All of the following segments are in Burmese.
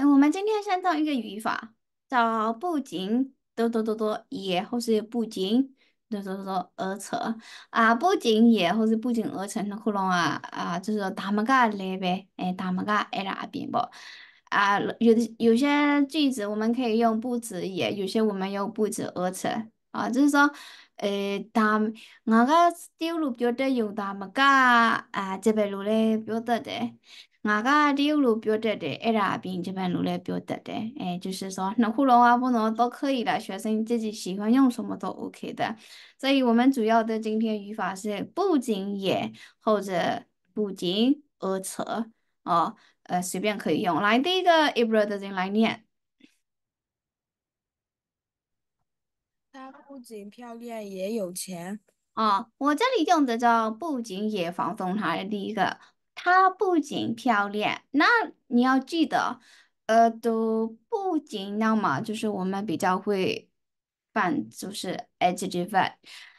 哎，我们今天先造一个语法，造不仅多多多多也，或是不仅多多多多而成啊，不仅也或是不仅而成，可能啊啊，就是他们个来呗，哎，他们个挨那边不？啊，有的有些句子我们可以用不止也，有些我们用不止而成啊，就是说，诶，他们我个丢路表得有他们个啊这边路嘞表得的。我噶这路标达的，挨着边这边路来标达的，哎，就是说，能用啊不能都可以的，学生自己喜欢用什么都 OK 的。所以我们主要的今天语法是不仅也或者不仅而且，哦，呃，随便可以用。来，第一个，ibra 的人来念。他不仅漂亮，也有钱。啊，我这里用的叫不仅也，房东，它的第一个。它不仅漂亮，那你要记得，呃，都不仅那么，就是我们比较会放，就是 adjective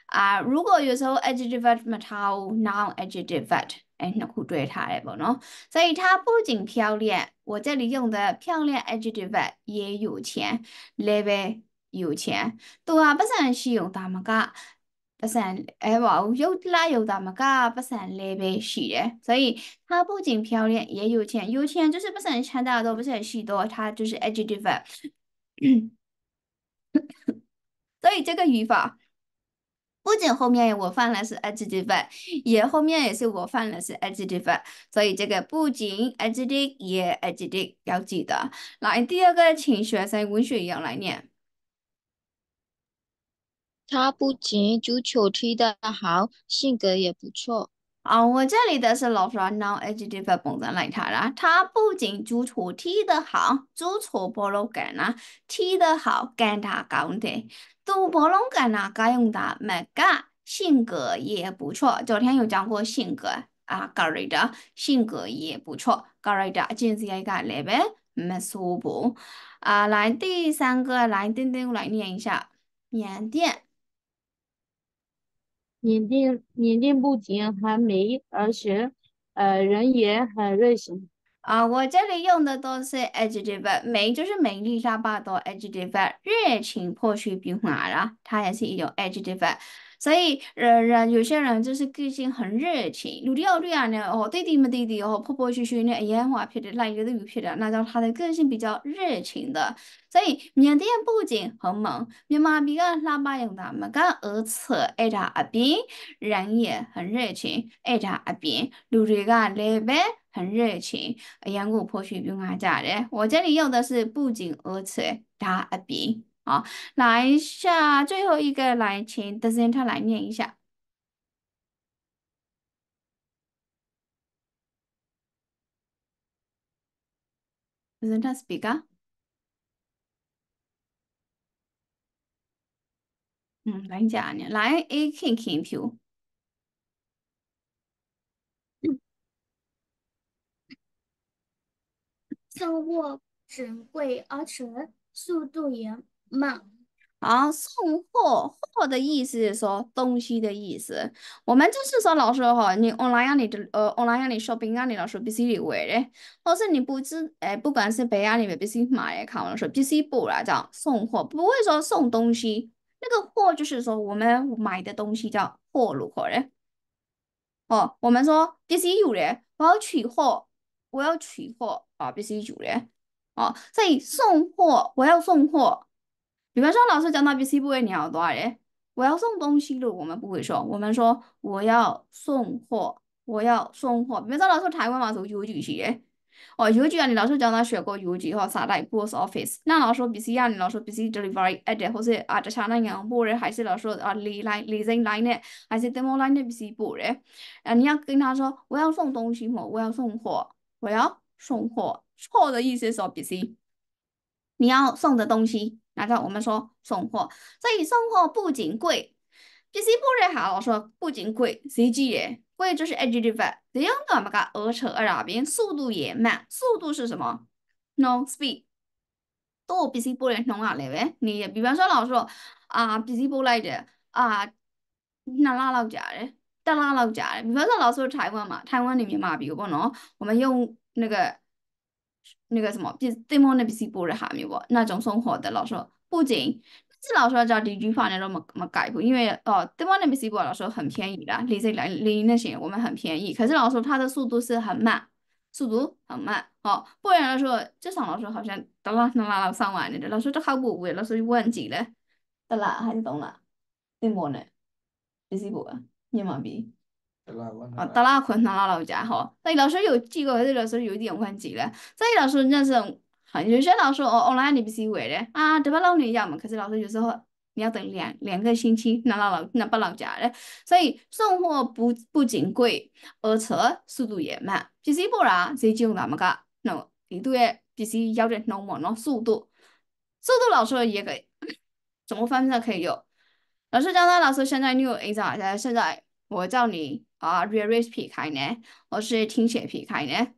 啊。如果有时候 adjective 么超 non-adjective，哎，那会对它来不咯？所以它不仅漂亮，我这里用的漂亮 adjective 也有钱，l 另外有钱都啊不算用他们讲。不善，哎，无又大有大么个，不善累呗，是的，所以他不仅漂亮，也有钱，有钱就是不善钱多，多不善事多，他就是 adjective。所以这个语法，不仅后面我放的是 adjective，也后面也是我放的是 adjective，所以这个不仅 adjective 也 adjective 要记得。那第二个，请学生文学一样来念。他不仅足球踢得好，性格也不错。啊，我这里的是老烦，那 A G D 发蹦上来他啦。他不仅足球踢得好，足球波罗干啦，踢得好干他讲的，足波龙干啦，该用他没干，性格也不错。昨天有讲过性格啊，搞 e 的，性格也不错，搞瑞的，真是一个 level 没说不。啊，来第三个，来丁丁来念一下缅甸。缅甸缅甸不仅很美，而且，呃，人也很热情。啊，我这里用的都是 a d j v e 美就是美丽、沙巴多 a d j v e 热情破水冰化了，它也是一种 a d j v e 所以人人有些人就是个性很热情，有的奥利亚呢，哦，弟弟们弟弟哦，破破虚虚呢，烟花撇的，烂一个都有撇的，那叫他的个性比较热情的。所以缅甸不仅很猛，မြန်မာ比个拉巴用他们个而且爱他阿边人也很热情，爱他阿边，有的个来呗。很热情，杨过破去不爱家的。我这里用的是不仅而且，他阿比。好，来下最后一个，来，请德森来念一下。德森超，speaker。嗯，来讲呢，来 A K K 票。嗯。送货珍贵而成，速度也。嘛，啊，送货，货的意思是说东西的意思。我们就是说，老师哈，你 online 你呃 online 你 shopping 啊，你老师必须得会的，或是你不知哎，不管是北啊，你别必须买嘞，看我说必须不来叫送货，不会说送东西。那个货就是说我们买的东西叫货如何嘞？哦，我们说必须有的，我要取货，我要取货啊，必须有的。哦，所以送货，我要送货。女班上老师讲到 BC 部位你要多少人？我要送东西了，我们不会说，我们说我要送货，我要送货。比如说老师台湾嘛，从邮局去，哦，邮局啊，你老师讲到学过邮局或啥的 post office，那老师 BC 啊，你老师 BC delivery at 或是啊，这像那样播的，还是老师啊 li line leasing line 呢，还是 demo line 的 BC 播的，啊，你要跟他说我要送东西嘛，我要送货，我要送货，货的意思是 BC，你要送的东西。拿到我们说送货，所以送货不仅贵，必须不得好，我说不仅贵，谁记耶？贵就是 adjective，这样的嘛个，而且而那边速度也慢，速度是什么？No speed，都必须不能弄下来呗。你比方说老师说啊，必须不来着啊，那拉老家的。တက်လာလောက်ကြာတယ် because 老师ထိုင်ဝမ်မှာထိုင်ဝမ်နေမြန်မာပြည်ကိုပေါ့နော်我们用那个那个什么，比对方那比 C 波的下面吧，那种生活的老师不仅，那老师要叫地区方言都冇冇改过，因为哦，对方那比 C 波老师很便宜的，离这离离那些我们很便宜，可是老师他的速度是很慢，速度很慢哦。不然来说，这场老师好像得了，那拉拉上万的，老师就考不过，老师就忘记了，得啦，还是懂了？对方的比 C 波啊，也冇比。啊，达拉昆达拉老家哈，那老师有记过，这老师有点忘记了。所以老师那时候，有些老师哦，online 你不是会的啊，这把老年要嘛，可是老师有时候你要等两两个星期，拿到老那把老家的，所以送货不不仅贵，而且速度也慢。其实不然，谁就那么个，那你对其实要点弄么，那速度，速度老师也给，怎么方面可以有？老师教他老师现在你有 A 啥？现在现在。我叫你啊 r e a l i n g 皮开呢，我是听写皮开呢。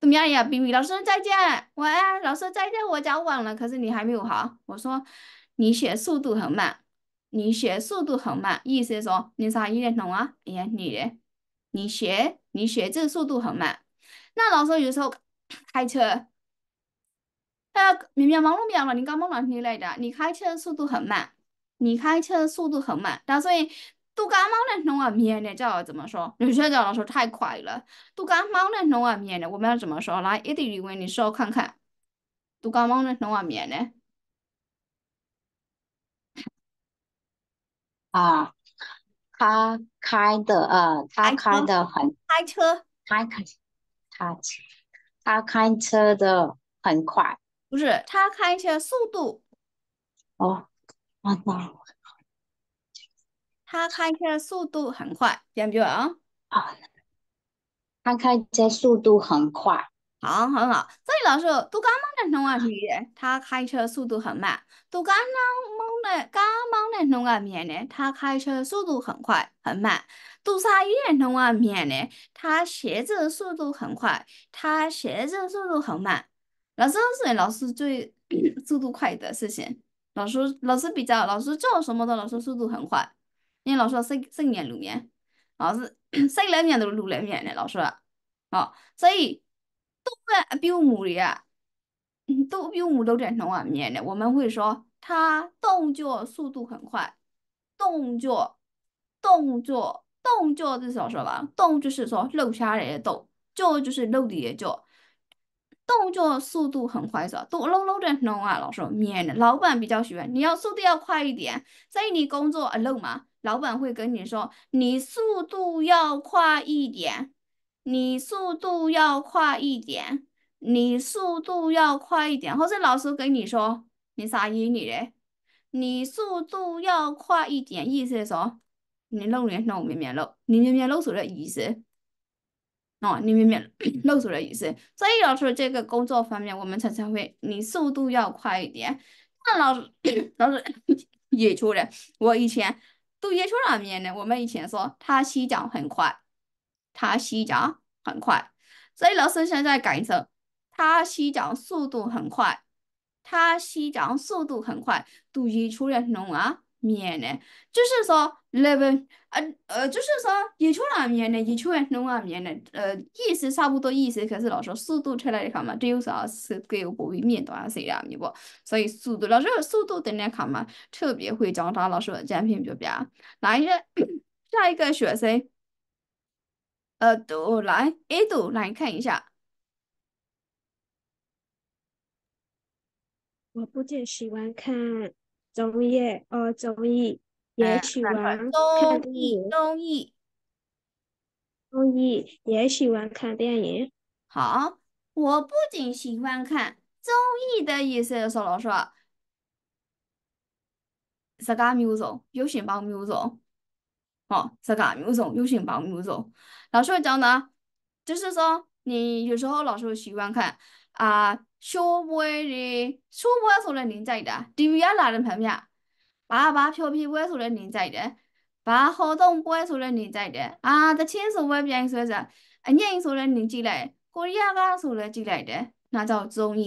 怎么样呀，B B 老师再见，晚安，老师再见。我脚晚了，可是你还没有好。我说你写速度很慢，你写速度很慢，意思说你啥意思懂啊？哎呀，你嘞，你写你写字速度很慢。那老师有时候开车，那明明忙碌秒了，你干嘛呢？之类的，你开车速度很慢，你开车速度很慢。但所以。都感冒的弄啊面呢，叫我怎么说？女生叫么说？太快了，都感冒的弄啊面呢，我们要怎么说？来，一起语文你说看看。都感冒的弄啊面呢。啊。他开的啊，他开的很。开车。开开，他他开车的很快。不是他开车速度。哦，好了。他开车速度很快，点比我啊！他开车速度很快，好，很好。这里老师都刚刚在弄啊面他开车速度很慢；都刚刚蒙的，刚刚在弄啊面呢，他开车速度很快，很慢。都啥样弄啊面呢，他写字速度很快，他写字速度很慢。老师是老师最速度快的事情。老师，老师比较老师做什么的？老师速度很快。人老说“生生年路面”，老是生 来年都路来面了，老师，哦，所以动比表们的，嗯，动们都在弄啊面的。我们会说他动作速度很快，动作、动作、动作，就是怎么说吧？动就是说露下来的动，作就是露的的作。动作速度很快是吧？多漏漏 no 啊，老师免得老板比较喜欢，你要速度要快一点，在你工作 alone 嘛，老板会跟你说，你速度要快一点，你速度要快一点，你速度要快一点，或者老师跟你说，你啥意语你嘞？你速度要快一点，意思是说你漏点漏没免漏，你没免漏是什意思？哦，你明明露出了意思。所以老师，这个工作方面，我们才才会你速度要快一点。那老老师也出了，我以前读叶秋那面呢，我们以前说他洗脚很快，他洗脚很快。所以老师现在改成他洗脚速度很快，他洗脚速度很快。读出秋的弄啊面呢，就是说。v e 啊呃，就是说，一千万面的，一千万面的，呃，意思差不多意思，可是老师，速度出来的看嘛？这有啥十给我百千面多少呀，你不？所以速度，老师，速度的那看嘛？特别会讲他老师讲评标标。来一个下一个学生，呃，读来，A 读来看一下。我不仅喜欢看综艺哦，综艺。也喜欢综艺综艺综艺也喜欢看电影好我不仅喜欢看综艺的意思是老师啊这没有走有心帮我们走哦这个没有走有心帮我们走老师会讲的就是说你有时候老是喜欢看啊小伟的小伟说的你在的对不对啊那个旁边ဘာဘာဖြောဖြေပွဲဆိုတဲ့နင်ကြိုက်တယ်ဘာဟောတုံပွဲဆိုတဲ့နင်ကြိုက်တယ်အာတချင်းဆိုပွဲပြိုင်ဆွဲစားအငိမ့်ဆိုတဲ့နင်ကြည့်လိုက်ကိုရီးယားကဆိုလဲကြည့်လိုက်တယ်那叫综艺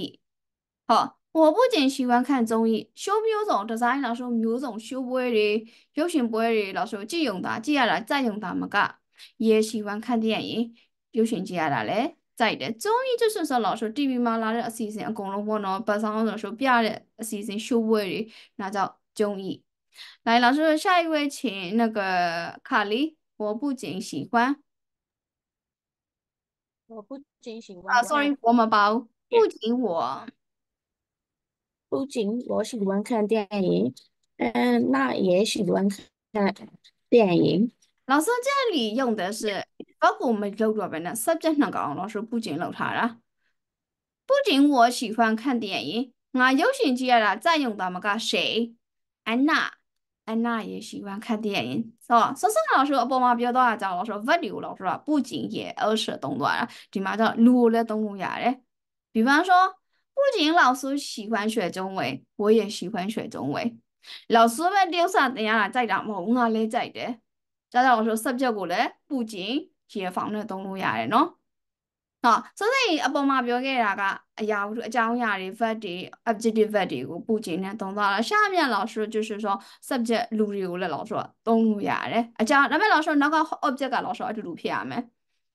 ဟော我不仅喜欢看综艺，修不修总，这咱老师有种修播的，有选播的，老师既用它，既下来再用它么个，也喜欢看电影，有选接下来嘞。再的综艺就是说老师 TV 嘛，拉的 season 公路播呢，把上老师别的 season 修播的，那叫综艺，来，老师，下一位，请那个卡莉。我不仅喜欢，我不仅喜欢。啊，Sorry，我们包不仅我，不仅我喜欢看电影，嗯，那也喜欢看电影。老师这里用的是，包括我们周这边的，实际上讲老师不仅录查了，不仅我喜欢看电影，我有兴趣了，再用咱们个谁？安娜，安娜也喜欢看电影，是吧？所以老师，我妈表达讲，我说物流老师啊，不仅也二十动作啊，起码叫路来动物呀嘞。比方说，不仅老师喜欢学中文，我也喜欢学中文。老师们丢啥怎样在讲嘛？我来在的。家长我说 subject 过来，不仅也方便动物呀嘞喏。ဟောဆိုစိအပေါ်မှာပြောခဲ့တာကအရာဝတ္ထုအကြောင်းအရာတွေ verb တွေ objective verb တွေကိုပူကျင်နဲ့သုံးသွားတာ下面老师就是说 subject လူတွေကိုလည်း老师သုံးလို့ရတယ်အကြောင်းဒါပေမဲ့老师နောက်က object က老师အတူတူဖြစ်ရမယ်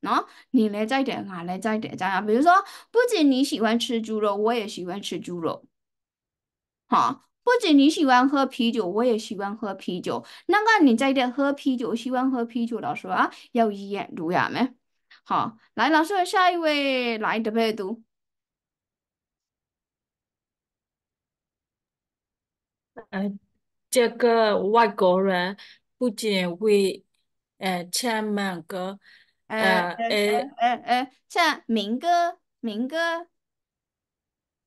နော်你လည်းကြိုက်တယ်ငါလည်းကြိုက်တယ်အကြောင်းအရာ比如说不仅你喜欢吃猪肉我也喜欢吃猪肉好不仅你喜欢喝啤酒，我也喜欢喝啤酒。那个你在这喝啤酒，喜欢喝啤酒的时候啊，要一眼读呀没？好，来，老师，下一位来的呗读。呃，这个外国人不仅会呃唱慢歌，呃，呃，呃，呃，唱民歌，民歌，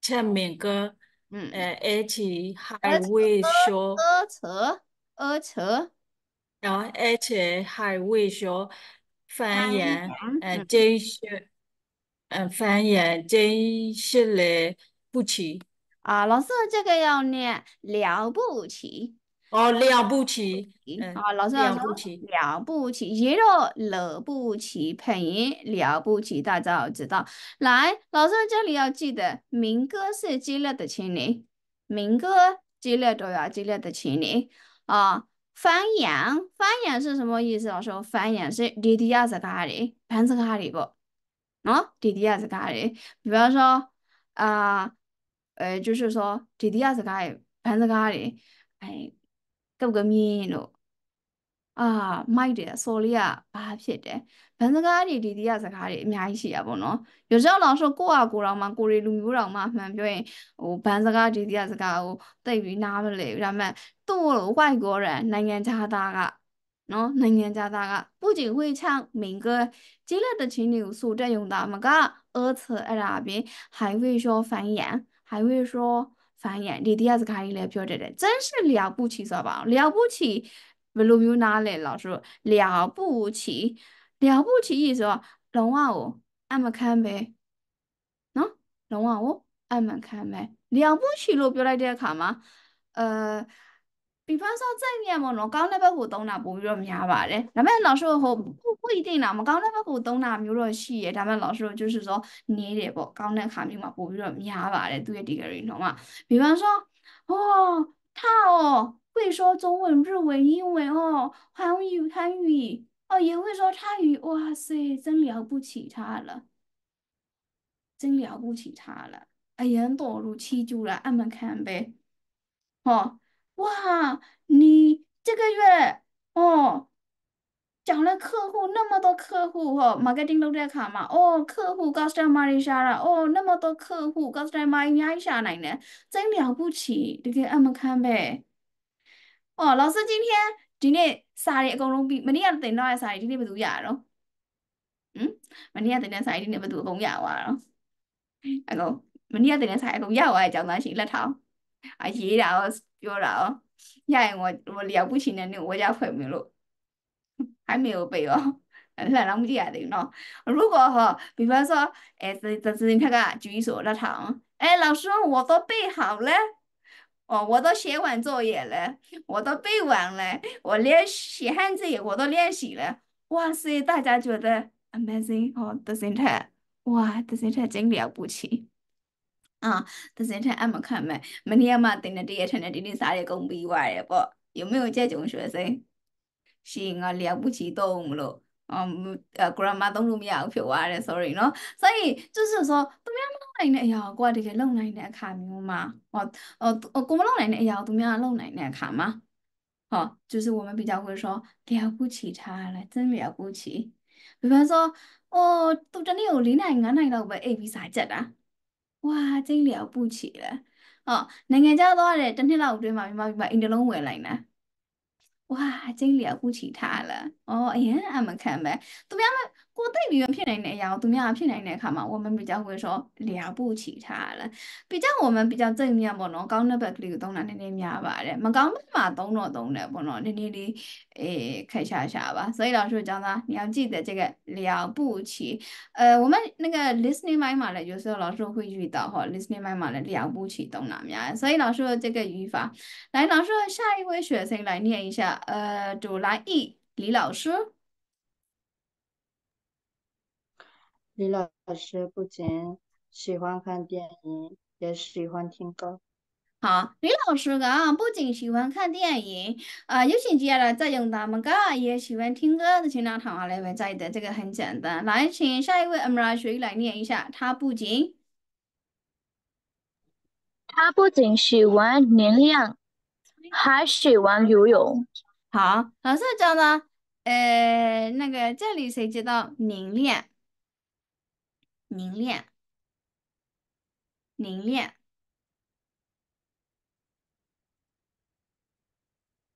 唱民歌，嗯，呃，而且还会说，呃，扯，呃，然后而且还会说。翻译，嗯，这是，嗯，翻译这是了不起。啊，老师，这个要念了不起。哦，了不起。啊，老师了不起，了不起，一个了不起配音了不起大家要知道。来，老师这里要记得，民歌是激烈的青年，民歌激烈都要激烈的青年，啊。方言，方言是什么意思？老师，方言是弟弟也在家里，盘子家里不？啊，弟弟也在家里，比方说，啊，呃，就是说，弟弟也在家里，盘子家里，哎，够不着面了。အာမိုက်တယ်အစော်လေးကဘာဖြစ်တယ်ဗန်စကားတွေဒီဒီရစကားတွေအများကြီးရှိရပါတော့ရကြောက်လောင်ဆိုကိုယ့်ဟာကိုယ်တော်မှကိုရီလူမျိုးတော်မှအမှန်ပြောရင်ဟိုဗန်စကားဒီဒီရစကားကိုသိပြီးနားမလည်ဘူးဒါပေမဲ့သူ့ကို white golden နိုင်ငံသားကနော်နိုင်ငံသားက不仅会唱民歌ကျေးလက်သချင်းတွေကိုဆိုတတ်ရုံသာမကအဲ词အဲ့ဒါအပြင်还会说方言还会说方言ဒီဒီရစကားကြီးလည်းပြောတတ်တယ်真是了不起ဆိုပါအောင်了不起ဘယ်လိုမျိုးနားလဲလောက်ဆိုတော့လျော不起လျော不起ဆိုတော့လုံးဝကိုအမှန်ခံပဲနော်လုံးဝကိုအမှန်ခံပဲလျော不起လို့ပြောလိုက်တဲ့အခါမှာအဲ比方说正面嘛，侬讲那边股东那不比较明白咱们老师和不不一定啦，我讲那边股东那比较细的，咱们老师就是说你的不讲那产品嘛不比较明白的，对这个人懂嘛？比方说，哦，他哦，会说中文、日文、英文哦，韩语、韩语哦，也会说泰语，哇塞，真了不起他了，真了不起他了。哎呀，大路起就来，俺们看呗。哦，哇，你这个月哦，讲了客户那么多客户哦 m a r k e t i n g 都在卡嘛。哦，客户告诉在玛丽莎了，哦，那么多客户告诉在玛尼亚一下奶奶，真了不起，你给俺们看呗。哦，老师今天今天啥的，公龙比，明天等到啥的，今天不读呀了。嗯，明天等到啥的，今天不读公呀哇了。အကုန်မနေ့ကတင်တဲ့ဆိုင်အကုန်ရောက်သွားတဲ့အကြောင်းသားရှိလက်ထောင်အရေးတာရောပြောတာရောရရင်ဟိုလျောက်ပူချင်တဲ့နေ့ဝေကြဖွဲ့မလို့အိုင်မေကိုပေးရောလှန်တော့မကြည့်ရသေးဘူးเนาะ如果哈比方说哎这这这片个举手လက်ထောင်哎老师我都背好了哦，我都写完作业了，我都背完了，我连写汉字也我都练习了。哇塞，大家觉得 amazing 哦，doesn't it？哇，doesn't it 真了不起？啊，doesn't it？俺们看没，明天嘛，等着这些成绩，等等啥的公布玩外的不？有没有这种学生？行啊，了不起，动物了。嗯，呃，grandma 都弄不了票啊的，sorry 喏。所以就是说，都没有弄来呢，要过这个弄来呢看没有嘛？哦哦哦，我们弄来呢要都没有弄来呢看嘛？好，就是我们比较会说了不起他了，真了不起。比方说，哦，都真的有零奶俺奶老板 A B 啥节的，哇，真了不起了。哦，人家家多少人，真的老对嘛？嘛嘛，一点拢回来呢。哇，真了不起他了，哦，哎呀，俺们看呗，都别俺们。过对比原片来那样，怎么样片来那看嘛，我们比较会说了不起他了。比较我们比较正面不喏，讲那边流动那那那面吧嘞，没讲嘛动喏动嘞不喏，那那里诶开下下吧。所以老师讲呢，你要记得这个了不起。呃，我们那个 listening mind 嘛嘞，有时候老师会遇到哈，listening mind 嘛嘞了不起动那面，所以老师这个语法，来老师下一位学生来念一下，呃，就来一李老师。李老师不仅喜欢看电影，也喜欢听歌。好，李老师啊，不仅喜欢看电影，呃，有接下来再用他们讲，也喜欢听歌。的，请让他下来，再一的这个很简单。来，请下一位 MR. 谁来念一下？他不仅，他不仅喜欢能量，还喜欢游泳。好，老师教呢，呃，那个这里谁知道能量？凝练，凝练，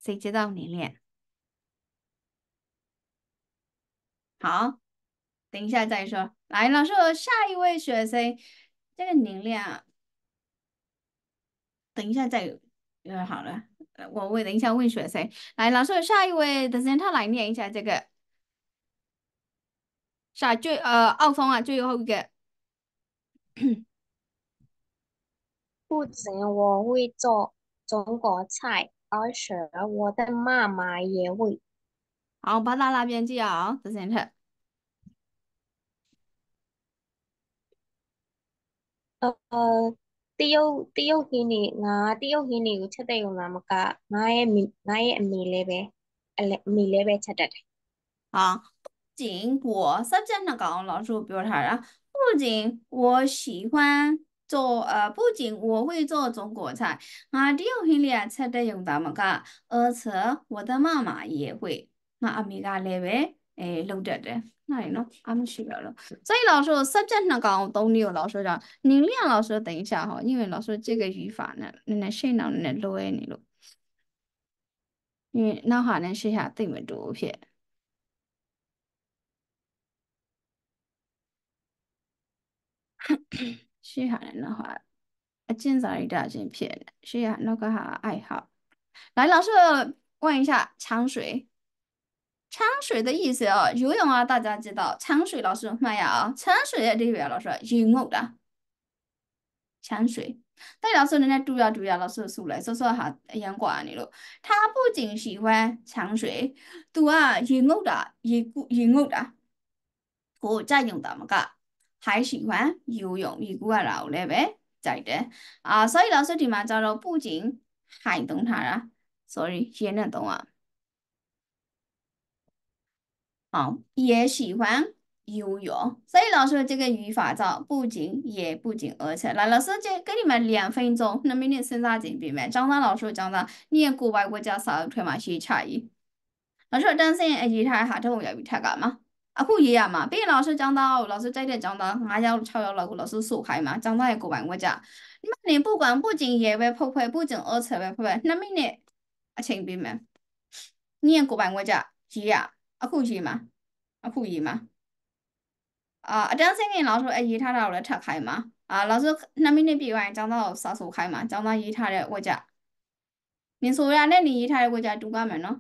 谁知道凝练？好，等一下再说。来，老师，下一位学生，这个凝练，等一下再好了。我问，等一下问学生。来，老师，下一位等下他来念一下这个。ရှာကျွေအအောက်ဆုံးကကျွေဟုတ်ကဲ့不仅我会做中国菜，而且我的妈妈也会。好，把它那边记啊，这先吃。呃，第二第二天呢，我第二天呢，我吃的有那么个，我也米我也米嘞呗，呃，米嘞呗吃的。好。仅我 subject 那个老师标他了，不仅我喜欢。做呃，不仅我会做中国菜，俺这样系列吃的用咱们个，而且我的妈妈也会。那阿米家那位，哎，老点的，那里呢？俺们去了了。所以老师，subject 那个东西，老师讲，您俩老师等一下哈，因为老师这个语法呢，那谁能那录给你了？因为那话呢，剩下对没多些。ရှေ့ဟာနဲ့နောက်ဟာအကျင့်စာရိတ္တအကျင့်ဖြစ်နေရှေ့ဟာနောက်ကဟာ爱好来老师问一下长水昌水的意思哦，游泳啊，大家知道。昌水老师慢呀啊，昌水的这边老师游泳的，昌水。但老师人家主要主要老师出来，说说哈阳光你咯。他不仅喜欢长水，都啊游泳的，游游泳的，国家用的么个还喜欢游泳，一个老嘞呗，在的啊，所以老师你们叫做不仅海东他啦，sorry 也能懂啊。好，也喜欢游泳，所以老师这个语法叫不仅也不仅而且。来，老师这给你们两分钟，能不能先啥准备没？张张老师讲的，你也国外国家啥推嘛些差异？老师，但是也一台下头要不太干嘛？အခုရေးရမှာပြီးရင်လောက်ဆိုចောင်းသားကိုလောက်ဆိုကြိုက်တဲ့ចောင်းသား9ယောက်6ယောက်လောက်ကိုလောက်ဆိုစုခိုင်းမှာចောင်းသားရဲ့ကိုယ်ပိုင်ဝက်ကြဒီမှာနေပုတ်ကန်ပုတ်ကျင်ရဲပဲဖုတ်ဖွဲပုတ်ကျင်အော့ဆယ်ပဲဖုတ်ဖွဲ2မိနစ်အချိန်ပေးမယ်နင့်ကိုယ်ပိုင်ဝက်ကြရေးရအခုရေးမှာအခုရေးမှာအာအတန်းစင်းရင်လောက်ဆိုအရေးထားတာကိုလည်းထပ်ခိုင်းမှာအာလောက်ဆို2မိနစ်ပြည့်သွားရင်ចောင်းသားကိုစာဆိုခိုင်းမှာចောင်းသားရေးထားတဲ့ဝက်ကြနင်ဆိုရတဲ့နင်ရေးထားတဲ့ဝက်ကြတူကမယ်နော်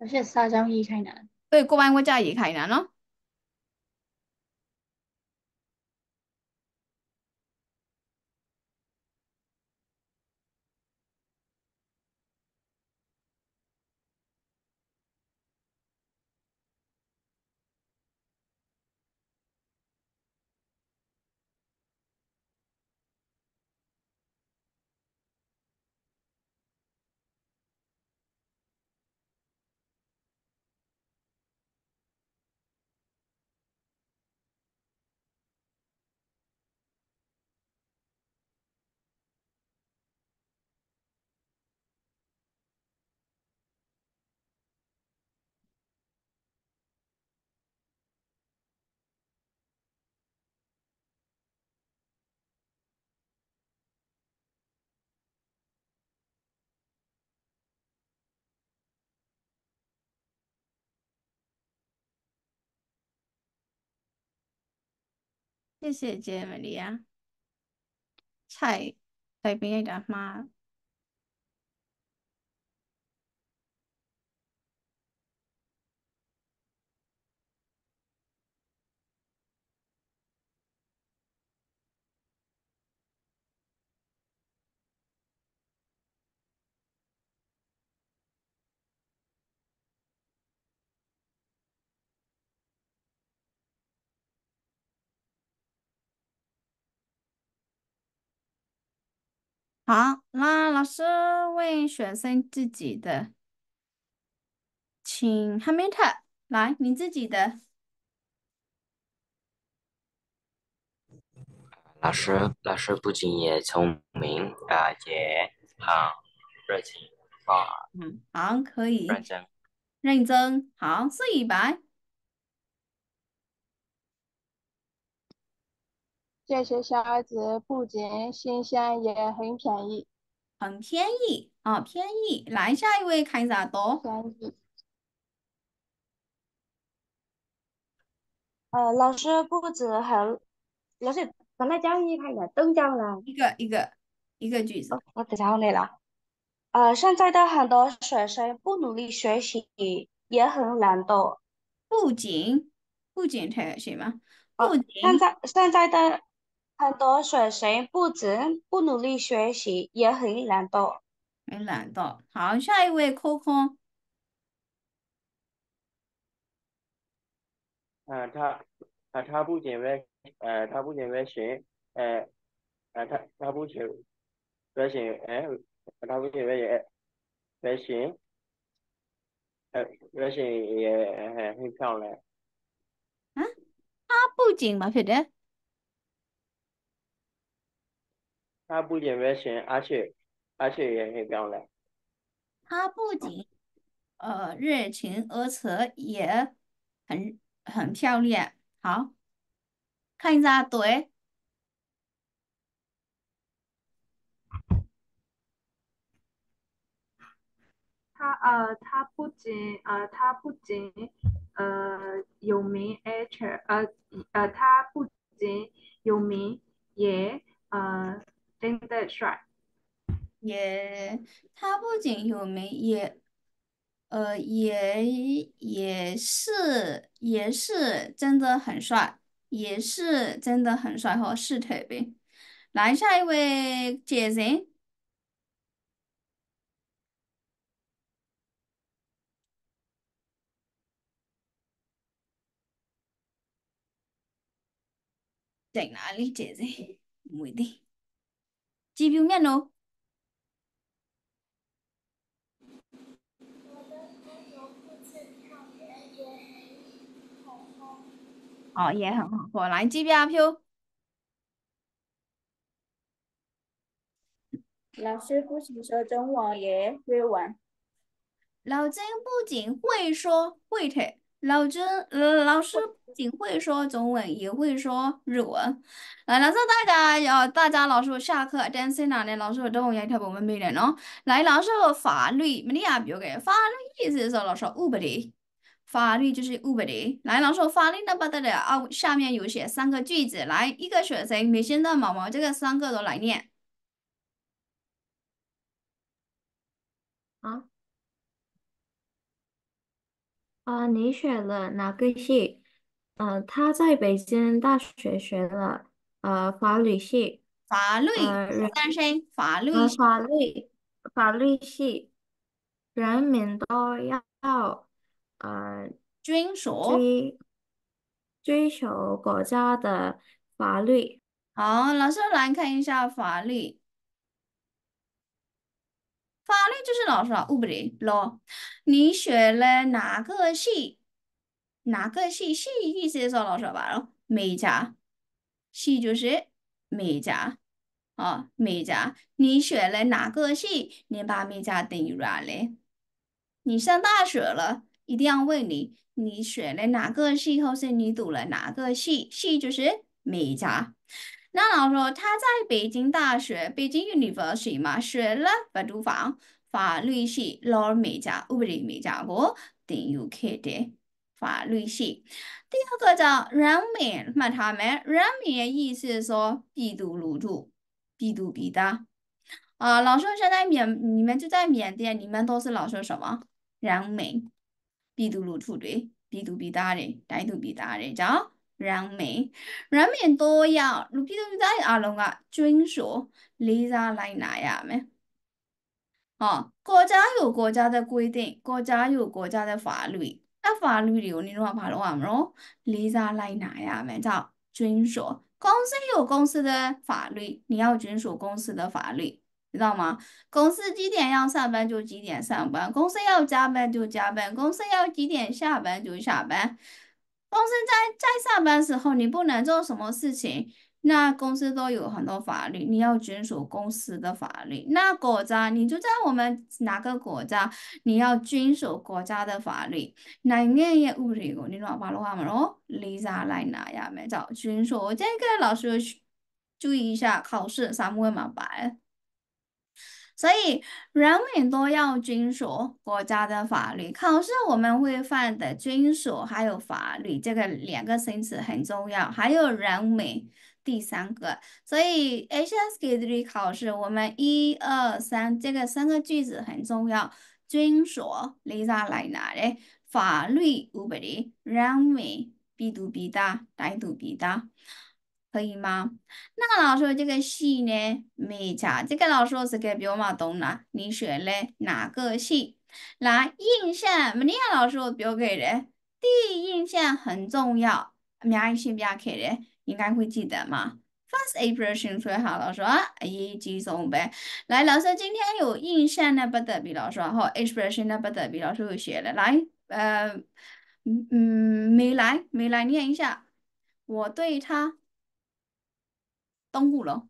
ဖြစ်စာကြောင်းရေးခိုင်းတာ။အေးကိုပိုင်ဝက်ကြရေးခိုင်းတာနော်။ဖြစ်ဖြစ်ကျဲမလီယာခြိုက်တိုက်ပင်းရိုက်တာမှား好，那老师问学生自己的，请 Hamilton 来，你自己的。老师，老师不仅也聪明啊，也好，热情，好，嗯，好，可以，认真，认真，好，是一百。这些虾子不仅新鲜，也很便宜，很便宜啊！便宜，来下一位看啥多？便宜。呃，老师布置很，老师，本来讲一看啥都讲了，一个一个一个句子。我再讲你了。呃，现在的很多学生不努力学习也很懒惰。不仅，不仅退行吗？不仅。现在现在的。很多学生不止不努力学习，也很懒惰，很懒惰。好，下一位扣空。啊，他啊，他不仅为，呃，他不仅为学，哎，啊，他他不仅为谁，哎，他不仅为学，为谁，哎，为且也很漂亮。啊，他不仅嘛，说的。他不仅热情，而且而且也很漂亮。他不仅呃热情，而且也很很漂亮。好，看一下对。他呃，他不仅呃，他不仅呃有名，而且呃呃，他不仅有名，也呃。真的帅，也他不仅有名，也呃也也是也是真的很帅，也是真的很帅哈，是特别。来下一位姐姐，在哪里姐姐？没的。鸡皮面咩哦，也很好过来 GPRU，老师不仅说中文，也会玩。老曾不仅会说会听。老师，老师不仅会说中文，也会说日文。来，老师，大家要，大家老师下课，珍是奶奶老师，中午一跳不文明的哦。来，老师，法律，我们来表给。法律意思是老师五百的，法律就是五百的。来，老师，法律那不得了啊，下面有写三个句子，来，一个学生，没现到，毛毛，这个三个都来念。啊，你选了哪个系？嗯，他在北京大学学了呃法律系，法律，人生法律，法律法律系，人民都要呃遵守追追求国家的法律。好，老师来看一下法律。法律就是老师啊，五百里老。你选了哪个系？哪个系系意思说老师吧哦，美甲，系就是美甲。啊，美甲，你选了哪个系？你把美甲等于啥嘞？你上大学了，一定要问你，你选了哪个系，或是你读了哪个系？系就是美甲。那老师说他在北京大学，北京大学嘛，学了法 d 法，法律系 law major，乌不 major 不？顶有开的法律系。第二个叫人民，那他们人民的意思说必读 u 碌必读必答。啊，老师说在缅，你们就在缅甸，你们都是老师什么人民？必读、u 碌碌的，必读必比的，必读必比的，叫。人民，人民都要，如比如在阿龙啊，遵守理查来那样没？哦，国家有国家的规定，国家有国家的法律，那法律里有你话法律啊，么理查来那样没？叫遵守。公司有公司的法律，你要遵守公司的法律，知道吗？公司几点要上班就几点上班，公司要加班就加班，公司要几点下班就下班。公司在在上班时候，你不能做什么事情。那公司都有很多法律，你要遵守公司的法律。那国家，你就在我们哪个国家，你要遵守国家的法律。那英也物理，你老爸的话嘛咯 l i s 来拿呀，没找遵守？我今天跟老师去注意一下考试，三问嘛白。所以人民都要遵守国家的法律。考试我们会犯的遵守还有法律这个两个生词很重要，还有人民第三个。所以 HSK 三考试我们一二三这个三个句子很重要。遵守来自哪来的？法律五百的人民比读比大，再读比大。可以吗？那个老师这个系呢？没错，这个老师我自己比较懂啦。你选嘞哪个系？来，印象，我们俩老师标给的，第一印象很重要，我们俩先标给的，应该会记得吗？First impression 最好老师，一起送呗。来，老师今天有印象的不得比老师，和 expression 的不得比老师有学了。来，呃，嗯嗯，没来没来念一下，我对他。东五了。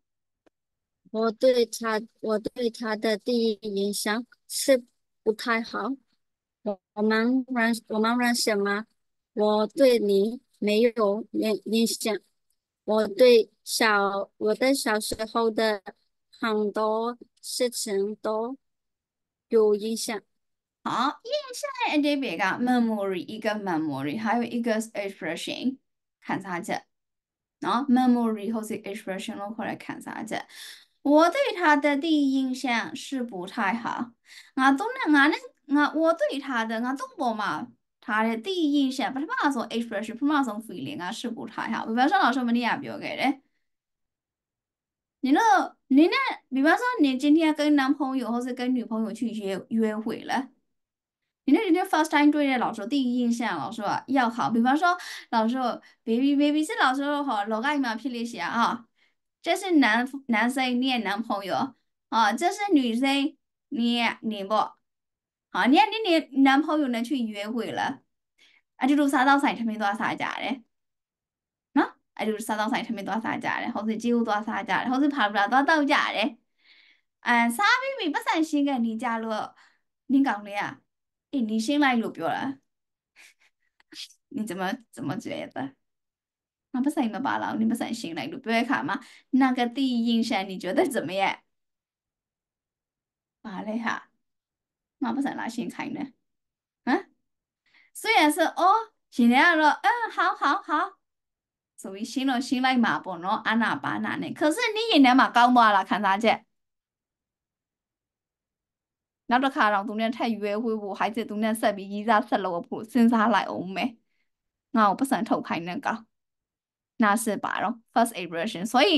我对他，我对他的第一印象是不太好。我我们然，我们然什么？我对你没有影印象。我对小，我的小时候的很多事情都有影响。好，印象 and 别个 memory 一个 memory，还有一个 e x p r e s s i o n 看下子。နော် memory ဟုတ်စေ expression လို့ခေါ်တဲ့ခံစားချက်我对他的第一印象是不太好。我都那我那我我对他的我都不嘛，他的第一印象不是嘛种 expression，不是嘛种 feeling 啊是不太好。比方说老师们你也不要给的，你那你那比方说你今天跟男朋友或者跟女朋友去约约会了。你那人家 first time 对的老师第一印象，老师要好。比方说，老师 baby baby 是老师和老干嘛霹雳鞋啊，这是男男生，你也男朋友啊，这是女生，你也你不，啊，你你你男朋友呢去约会了，啊，这种啥到啥他们都要啥家的。အဲ့လိုစားတော့ဆိုင်ထမင်းသွားစားကြတယ်ဟောစီကြီးကိုသွားစားကြတယ်ဟောစီဖာပလာသွားတောက်ကြတယ်အဲစားပြီးပြီပတ်စံရှင်းကနေကြလို့နင်းကောင်လေးကအေးနင်းရှင်းလိုက်လို့ပြောတာနင်း怎么怎么觉得ငါပဆိုင်မပါလောက်နင်းပဆိုင်ရှင်းလိုက်လို့ပြောတဲ့အခါမှာနာဂတိရင်ရှန်你觉得怎么样ပါလေဟာငါပဆိုင်လာရှင်းခိုင်းတယ်ဟမ်虽然是哦ရှင်နေကတော့အင်းဟောင်းဟောင်းဟောင်းဆိုပြီးရှင်းတော့ရှင်းလိုက်မှာပေါ့နော်အနာပါနာနဲ့可是你ရင်ထဲမှာကောင်းသွားလားခံစားချက်နောက်တစ်ခါတော့သူနဲ့ထပ်ရွယ်ဝေးဖို့ဟိုက်စစ်သူနဲ့ဆက်ပြီးရီးစားဆက်လုပ်ဖို့စဉ်းစားလိုက်အောင်မယ်ငါ့ကိုပတ်စံထုတ်ခိုင်းတဲ့ကောင်那是吧？咯，first impression，所以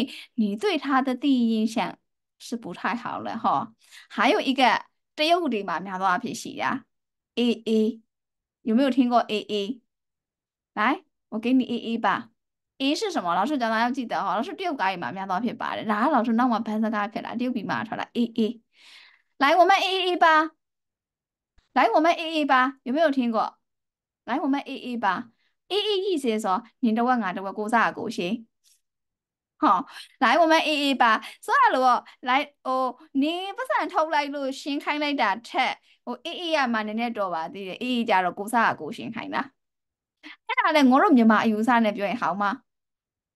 你对他的第一印象是不太好了哈。还有一个，这有的嘛，苗多少脾气呀？A A，有没有听过 A A？来，我给你 A A 吧。A 是什么？老师讲的要记得哈。老师丢改嘛，苗多少撇八的，然后老师让我拍这个撇了，丢笔嘛出来 A A。来，我们 A A 吧。来，我们 A A 吧。有没有听过？来，我们 A A 吧。A A 意思是说，你的我我的我勾啥勾谁？好，来，我们 A A 吧。算了咯，来哦，你不是偷来路新开来的车，我 A A 呀嘛，奶奶多吧？对，A A 加了勾啥勾新开的。အဲ့ဒါလည်းငါတို့မြန်မာအယူအဆနဲ့ပြောရင်ဟောင်းမငါ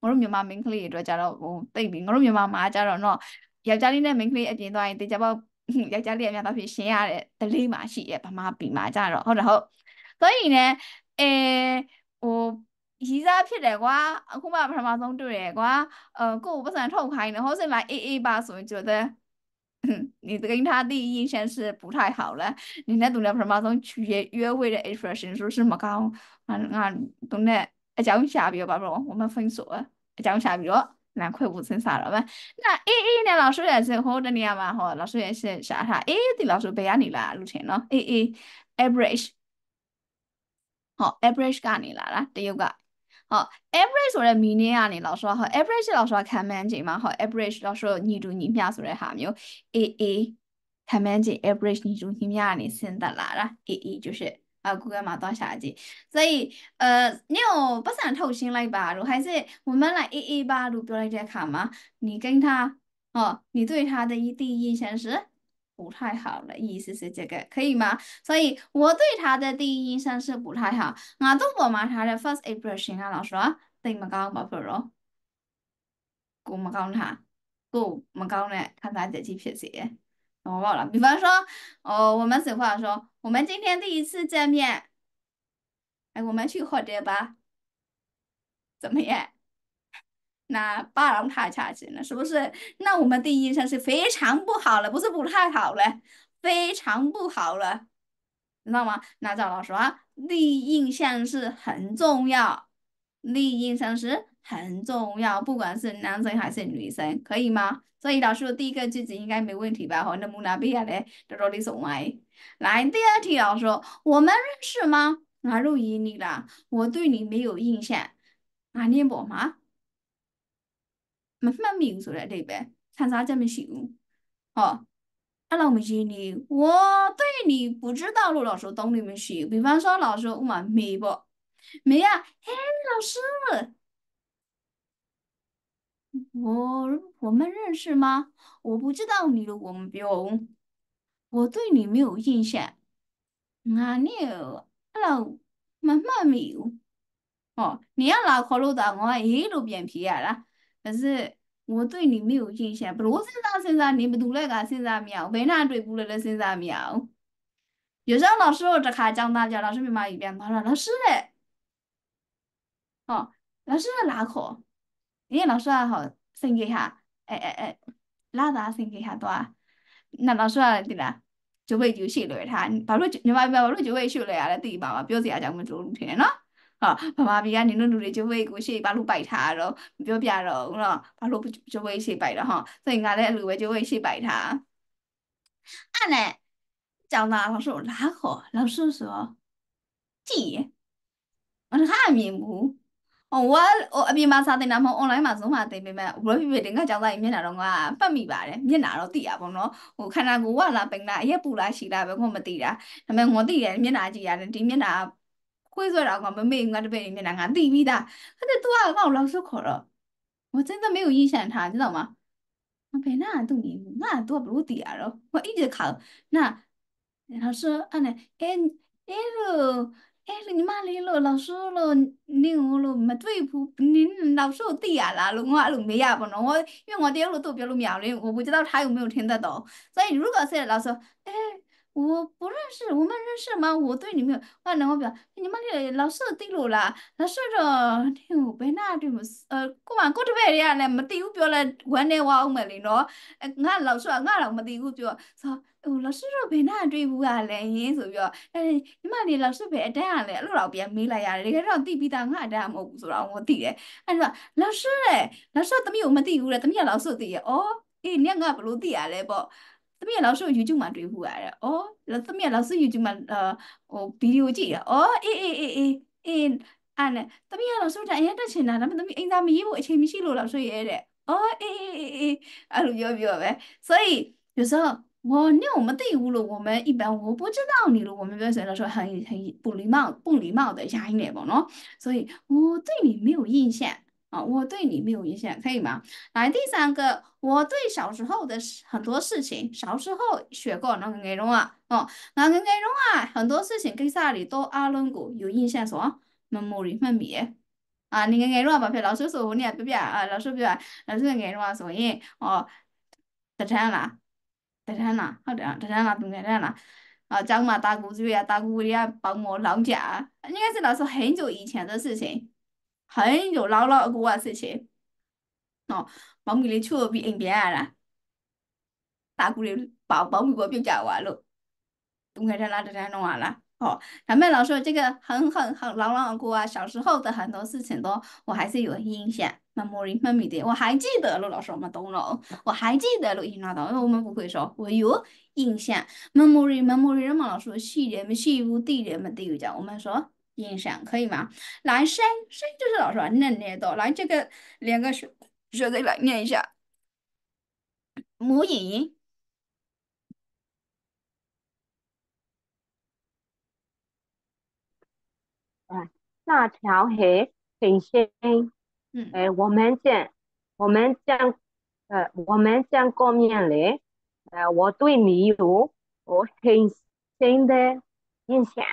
တို့မြန်မာမိန်းကလေးတွေအတွက်ကြတော့ဟိုတိတ်ပြီးငါတို့မြန်မာမှာကြတော့เนาะယောက်ျားလေးနဲ့မိန်းကလေးအပြင်သွားရင်တေချာပေါက်ယောက်ျားလေးအများအားဖြင့်ရှင်ရတဲ့ဒလေးမှာရှိရဲ့ဗမာပြည်မှာကြတော့ဟုတ်လားဟုတ်ဆိုရင်လည်းအဲဟိုရီးစားဖြစ်တယ်ကွာအခုမှပထမဆုံးတွေ့တယ်ကွာအဲကို့ကိုပတ်စံထုတ်ခိုင်းတယ်ဟောစင်လာအေးအေးပါဆိုရင်觉得你对他第一印象是不太好了你那度呢ပထမဆုံး约约会的 expression 说是没高啊啊懂的အကြောင်းရှာပြီးတော့ပါတော့我们分手了အကြောင်းရှာပြီးတော့难快不成啥了吧？那 A A 呢？老师也是好的呀嘛，哈，老师也是啥哈？A 的老师不要你啦，路程咯，A A average，好 average 干你啦啦，第一个。ဟော average ဆိုတဲ့ meaning ကနေလောက်ဆိုတော့ဟော average လောက်ဆိုတော့ခံမှန်းချိန်မှာဟော average လောက်ဆိုတော့ညီတူညီမျှဆိုတဲ့ဟာမျိုး AA ခံမှန်းချိန် average ညီတူညီမျှကနေဆင်းသက်လာတာ AA 就是呃 Google 嘛多下机，所以呃，你有不想投新来吧？如还是我们来一一吧？如表来再看嘛，你跟他哦，你对他的一第一印象是不太好了，意思是这个可以吗？所以我对他的第一印象是不太好，我都我嘛他的 first impression 啊，老师对么高嘛不咯？ကိုမကောင်းတာကိုမကောင်းတဲ့ခံစားချက်ကြီးဖြစ်စေတယ်我忘了，比方说，哦，我们俗话说，我们今天第一次见面，哎，我们去喝点吧，怎么样？那霸王太差劲了，是不是？那我们第一印象是非常不好了，不是不太好了，非常不好了，知道吗？那赵老师啊，第一印象是很重要，第一印象是。很重要，不管是男生还是女生，可以吗？所以老师的第一个句子应该没问题吧？好，那木拿贝亚嘞，这到底什么？来，第二题，老师，我们认识吗？俺录音你了，我对你没有印象。俺念不嘛？没没明说的对呗？看啥这么秀？哦。အဲ့လိုမရှိနေဝါသိနေဘူး知道လို့တော့ဆိုသုံးလို့မရှိဘူး比方说老师ဥမာမေပေါ့မေကဟဲ့老师我我们认识吗？我不知道你的文标，我对你没有印象。俺呢，阿拉慢慢没有。哦，你要老考虑到我一路变皮啊啦，可是我对你没有印象。不是我身上身上你们都来个身上苗，为啥对不来了身上苗？有时候老师我这卡讲大家，老师没骂一遍，他说老师嘞，哦，老师来哪考？因为老师啊好升级下，哎哎哎，拉达升级下多啊，那老师啊对啦，就会就写了他，把路你把把路就会写了呀，对吧？表示也讲我们做路天咯。ဟာဗမာပြည်ကနင်တို့လူတွေကျဝိတ်ကိုရှေ့ပါလို့ပိုက်ထားတော့မပြောပြတော့ဘူးတော့ဘာလို့ကျဝိတ်ရှေ့ပိုက်တော့ဟောစိန်ကလည်းအလိုပဲကျဝိတ်ရှေ့ပိုက်ထားအဲ့နဲ့ကျောင်းသား老师拉口，老师说：“姐，我看面目，ဟိုကအပြင်မှာစာသင်တာမဟုတ် online မှာ Zoom မှာသင်ပေမဲ့ web building ကကြောင်းလိုက်မျက်နှာတော့ငါပတ်မိပါတယ်မျက်နှာတော့သိရပါတော့ဟိုခန္ဓာကိုယ်ကလားပိန်လားအရက်ပူလားရှိလားပဲကိုမသိတာဒါပေမဲ့ငေါသိတယ်မျက်နှာကြည့်ရတယ်ဒီမျက်နှာခွေးဆွဲတာကမမေ့ငါတပည့်နေမျက်နှာငါသိပြီးသားအဲ့ဒါသူကငါ့ကိုလောက်စွခေါ်တော့ငါစင်းသမီးကိုရည်ရှံထားတယ်တော့မှာမဘယ်နာသူ့နေငါကသူကဘလို့သိရတော့ငါအိဒီခါနာ然后说，啊呢，哎，哎喽，哎，你妈来了，老师了，你我了，没对付，你老师对呀啦，了我了没呀不能，我因为我第二路都表路苗了，我不知道他有没有听得懂，所以如果是老师，哎。我不认识，我们认识吗？我对你没有。哇，然后表，你们那老师对路啦，老师着，听我别那对么，呃，过完过这边的嘞，没对我表嘞，玩的娃我们哩喏，呃，俺老师俺老没对我表，操，哦，老师着别那对我啊嘞，也是表，哎，你们那老师别这样嘞，路老别没来呀，你看让对比他俺这样么不是让我对嘞，俺说老师嘞，老师怎么有没对我嘞，怎么也老师对呀，哦，哎，你俺不如对呀嘞不？သမီးကလောက်ရှို့ YouTube မှာတွေ့ဘူးရတယ်။အော်သမီးကလောက်ရှို့ YouTube မှာဟိုဗီဒီယိုကြည့်တာ။အော်အေးအေးအေးအေးအင်းအဲ့နဲ့သမီးကလောက်ရှို့တာအရင်တက်ချင်တာဒါပေမဲ့သမီးအိမ်သားမရေးဖို့အချိန်မရှိလို့လောက်ရှို့ရဲတဲ့။အော်အေးအေးအေးအေးအဲ့လိုပြောပြောပဲ။所以有时候我那我们队伍了，我们一般我不知道你了，我们表现的时候很很不礼貌、不礼貌的压一点吧喏，所以我对你没有印象。啊，我对你没有印象，可以吗？来，第三个，我对小时候的很多事情，小时候学过那个内容啊，哦，那个内容啊，很多事情跟啥里都阿伦古有印象说，memory မှတ်မိရဲ့။အာနေငယ်ငယ်တော့ဘာဖြစ်လဲ။ဆိုဆိုဟိုနေ့ကပြပြအာလောက်ဆိုပြလောက်ဆိုငယ်တော့ဆိုရင်ဟောတထန်းလားတထန်းလားဟုတ်တယ်တထန်းလားသူငယ်တထန်းလား啊，讲嘛，大姑子呀，大姑呀，帮我老家。应该是那时候很久以前的事情很久老老过啊事情。喏，毛米里出比应别啊，大姑里保保米国比较完了，东开山拉着山弄完了。哦，咱们老说这个很很很朗朗过啊，小时候的很多事情都我还是有印象，memory 慢慢的，我还记得了，老师我们懂了，我还记得了，伊那道，因为我们不会说，我有印象，memory memory 嘛，老师是的，没是有地的，没地有讲，我们说。印象可以吗？男生生就是老师把能念到来这个两个学学的来念一下。母语。啊，那条河很深，嗯，哎，我们见我们见呃我们见过面嘞，呃，我对你有我很深的印象。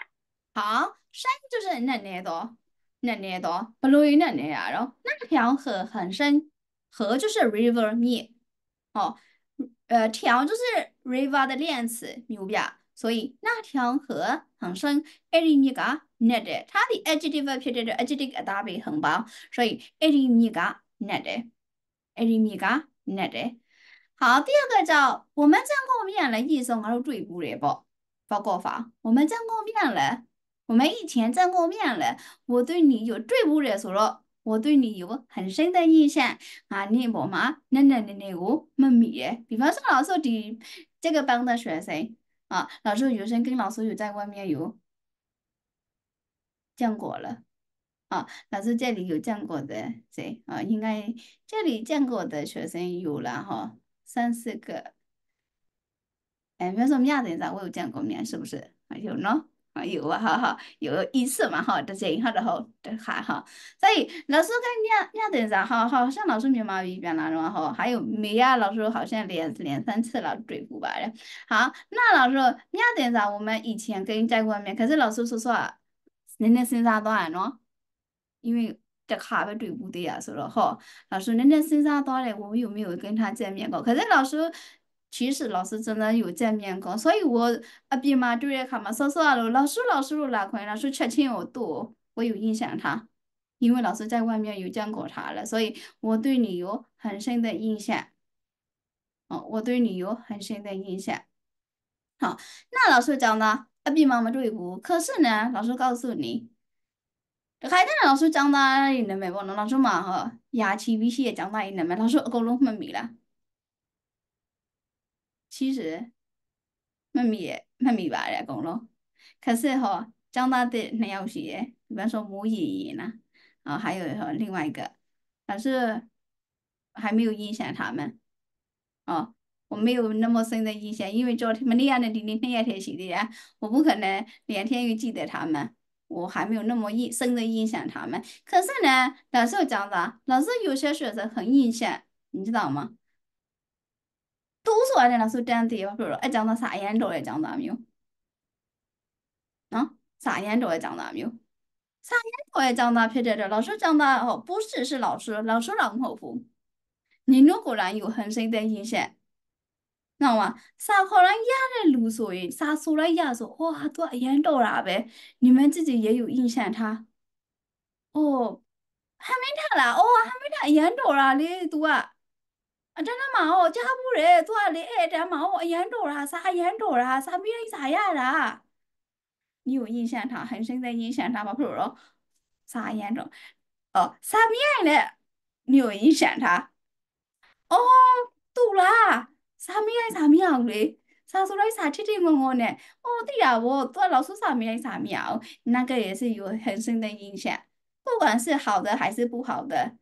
好。深就是那那多，那那多，不如那那呀。然后那条河很深，河就是 river 面，哦，呃，条就是 river 的连词，牛逼。啊！所以那条河很深。艾你那嘎那的，它的 adjective 片段的 adjective 大笔很棒。所以艾你那嘎那的，艾你那嘎那的。好，第二个叫我们见过面了，意思还是最古来不？法国法，我们见过面了。我们以前见过面了，我对你有最不认错了，我对你有很深的印象啊。你爸妈、那那那我妈咪，比方说老师的这个班的学生啊，老师有生跟老师有在外面有见过了啊。老师这里有见过的，对啊，应该这里见过的学生有了哈，三四个。哎，比方说我们亚我有见过面，是不是还有呢？啊有啊哈哈有一次嘛哈，这些然后这还哈，所以老师跟伢伢等啥哈，好像老师没嘛一遍了然后还有没呀？老师好像连连三次了追过吧的。好，那老师伢等啥？我们以前跟在外面，可是老师说说，人家身上多安喏，因为。တခါပဲတွေ့ဘူးသေးရဆိုတော့ဟော老师နည်းနည်းစဉ်းစားသွားတယ်ဝင်ပြီးမမျိုး跟他见面ကို可是老师其实老师真的有见面讲，所以我阿爸妈就来看嘛。说说咯，老师老师我哪块老师缺钱我多，我有印象他，因为老师在外面有见过他了，所以我对你有很深的印象。哦，我对你有很深的印象。好，那老师讲的阿比妈妈对不？可是呢，老师告诉你，海天老师讲的那明白不？那老师嘛哈，牙签鱼线讲的那里面，老师朵弄门没了。其实没明没蛮明白的讲咯。可是哈，长大的那要是，比方说母语爷呐，啊，还有哈，另外一个，但是还没有影响他们。哦，我没有那么深的印象，因为昨天那样的，第二天也天的呀，我不可能两天又记得他们，我还没有那么印深的印象他们。可是呢，老师讲的，老师有些学生很印象，你知道吗？တိုးဆိုရတယ်လားဆိုတန်းသေးပါပြောတော့အကြောင်းသားစာအရန်တော်တဲ့အကြောင်းသားမျိုးနော်စာအရန်တော်တဲ့အကြောင်းသားမျိုးစာအရန်တော်တဲ့အကြောင်းသားဖြစ်တဲ့အတွက်老师讲的哦不是是老师老师老母不你如果然有很深的印象နော်မစာခေါ်တိုင်းရတဲ့လူဆိုရင်စာဆိုတိုင်းရဆိုဟောဟာသူကအရန်တော်တာပဲ你们自己也有印象他哦ဟမင်းထလားအော်ဟမင်းထအရန်တော်တာလေ तू อ่ะအတန်းတန်းမှာဟောကြားဘူးတယ်သူကလေအဲ့အတန်းမှာဟောအရန်တော်တာစားအရန်တော်တာစားမိလိုက်စားရတာ你有印象他，很深的印象他吧？比如说啥眼中，哦，啥面嘞？你有印象他？哦，对啦，啥面啥面嘞？啥时候来啥吃的我我呢？哦，对呀，我做老师啥面啥面，那个也是有很深的印象，不管是好的还是不好的，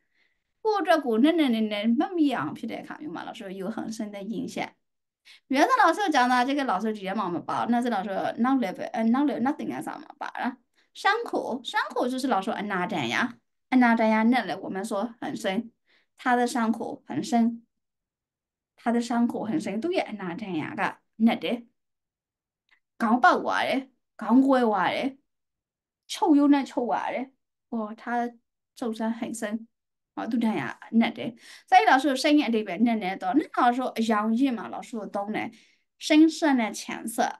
ကိုယ့်အတွက်ကိုနဲ့နဲ့နဲ့နဲ့မှတ်မိအောင်ဖြစ်တဲ့အခါမျိုးမှာ老师有很深的印象。原来老师讲的这个老师直接嘛没报，那是老师 now level，呃 now level nothing 啊啥嘛报了。伤口，伤口就是老师拿针呀，拿针呀那了，我们说很深，他的伤口很深，他的伤口很深，都也拿针呀个那的，刚爆过的，刚过完的，抽又那抽完的，哦，他受伤很深。好，都这样那的。所以老师声音这边，你听到？你老师阳音嘛？老师懂嘞。深色呢，浅色。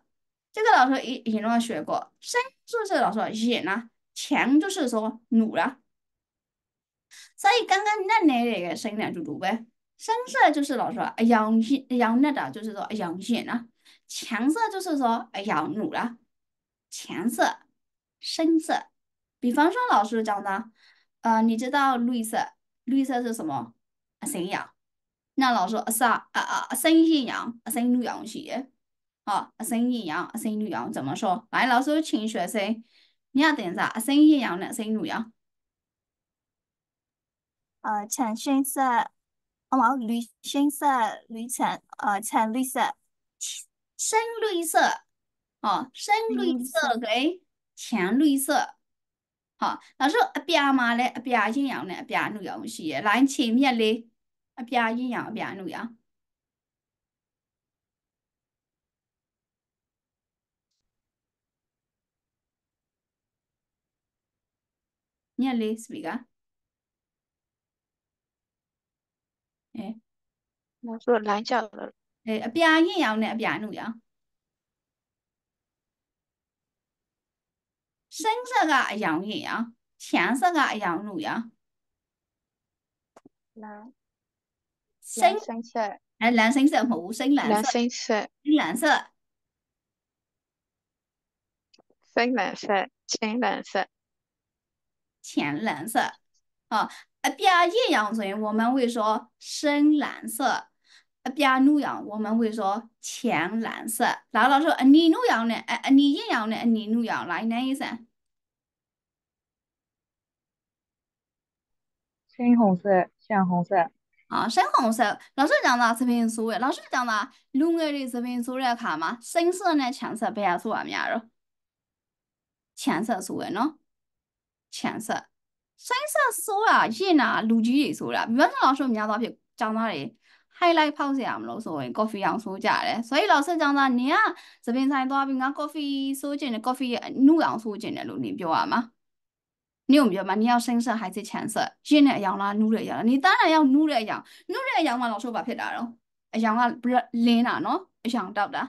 这个老师以以前学过，深就是老师音呢，浅就是说努了。所以刚刚你听到那个声音就读呗。深色就是老师阳音，阳那的，就是说阳音呢。浅色就是说阳努了。浅色、深色，比方说老师讲的，呃，你知道绿色？绿色是什么？啊，深呀。那老师啊，啊啊，深信阳啊，深绿羊去。啊，深信阳啊，深绿羊怎么说？来，老师，请学生，你要点啥？深信阳的深绿羊？啊，浅绿色，哦，绿，绿色，绿浅，啊，浅绿色，深绿色。哦，深绿色，给浅绿色。哈，那时候阿边嘛嘞，阿边阴阳呢，阿边路阳是的，来前面嘞，阿边阴阳，阿边路阳。ညက်လေးစပီကာအဲမဆိုလိုင်းချောက်လို့အဲအပြာရင်ရောင်နဲ့အပြာနုရောင်深色的羊眼呀，浅色的羊乳呀，蓝，深深色，哎，蓝深色和无深蓝，蓝深色，深蓝色，深蓝色，浅蓝色，色，啊，第二艳阳春，我们会说深蓝色。အပြာနုရောင်我们会说浅蓝色然后老师说你နုရောင်နဲ့အနီရင်ရောင်နဲ့အနီနုရောင်来နိုင်စံ深红色浅红色啊深红色老师讲到这边说老师讲到လူငယ်တွေ这边说တဲ့အခါမှာ深色နဲ့浅色ဘယ်ဟာဆိုတာများတော့浅色ဆိုရယ်နော်浅色深色ဆိုတာရင်နာလူကြီးတွေဆိုတာမိဘ老师များသောအဖြစ်ကျောင်းသားတွေ highlight ဖောက်เสียမလို့ဆိုရင် coffee အောင်ဆိုးကြတယ်ဆိုရင်လောက်ဆက်ကြောင်းသားနင်ကသပင်ဆိုင်သွားပြီးငါ coffee ဆိုးကျင်တယ် coffee ရဲ့နှုတ်အောင်ဆိုးကျင်တယ်လို့နင်ပြောရမှာ你有没有嘛？你要深色还是浅色？热的要啦，努的要啦。你当然要努的要，努的要嘛，老师把撇打了。အယောင်ကလင်းတာနော်အယောင်တောက်တာ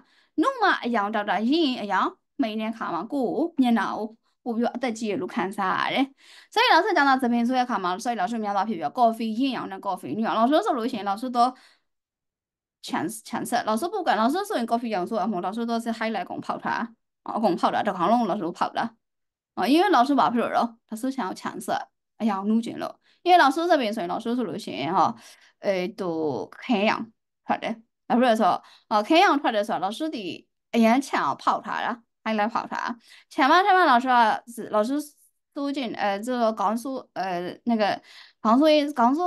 နှုတ်မအယောင်တောက်တာရင်အယောင်မိန်တဲ့ခါမှာကိုယ့်ကိုမျက်နှာကိုပို့ပြီးအသက်ကြီးရလို့ခံစားရတယ်။ဆို以老师讲到这边，所以看嘛，所以老师များသောဖြစ်ပြီး coffee ရင်အောင်နဲ့ coffee ညောင်老师ဆိုလို့ရှိရင်老师都强强势，老师不管，老师属于高飞江说，啊，莫老师都是海来广跑台，啊，广跑台，都可能老师都跑的，啊，因为老师外不了咯，他首先要强势，哎呀，努劲了，因为老师这边属于老师是流行哈，诶，读海洋好的，那不是说，哦，海洋快的说，老师的哎呀抢跑台了，海来跑台，前嘛抢嘛，老师啊是老师都进，呃，这个江苏，呃，那个江苏江苏。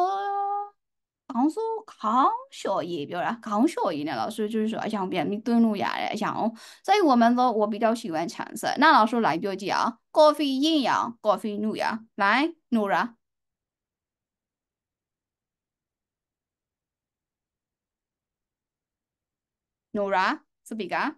江苏康学英语了，刚学英的老师就是说，像别人你蹲路牙的，像，所以我们说，我比较喜欢橙色。那老师来标记啊，咖啡因呀，咖啡路呀，来，n 亚。r 亚，Nora，是比个？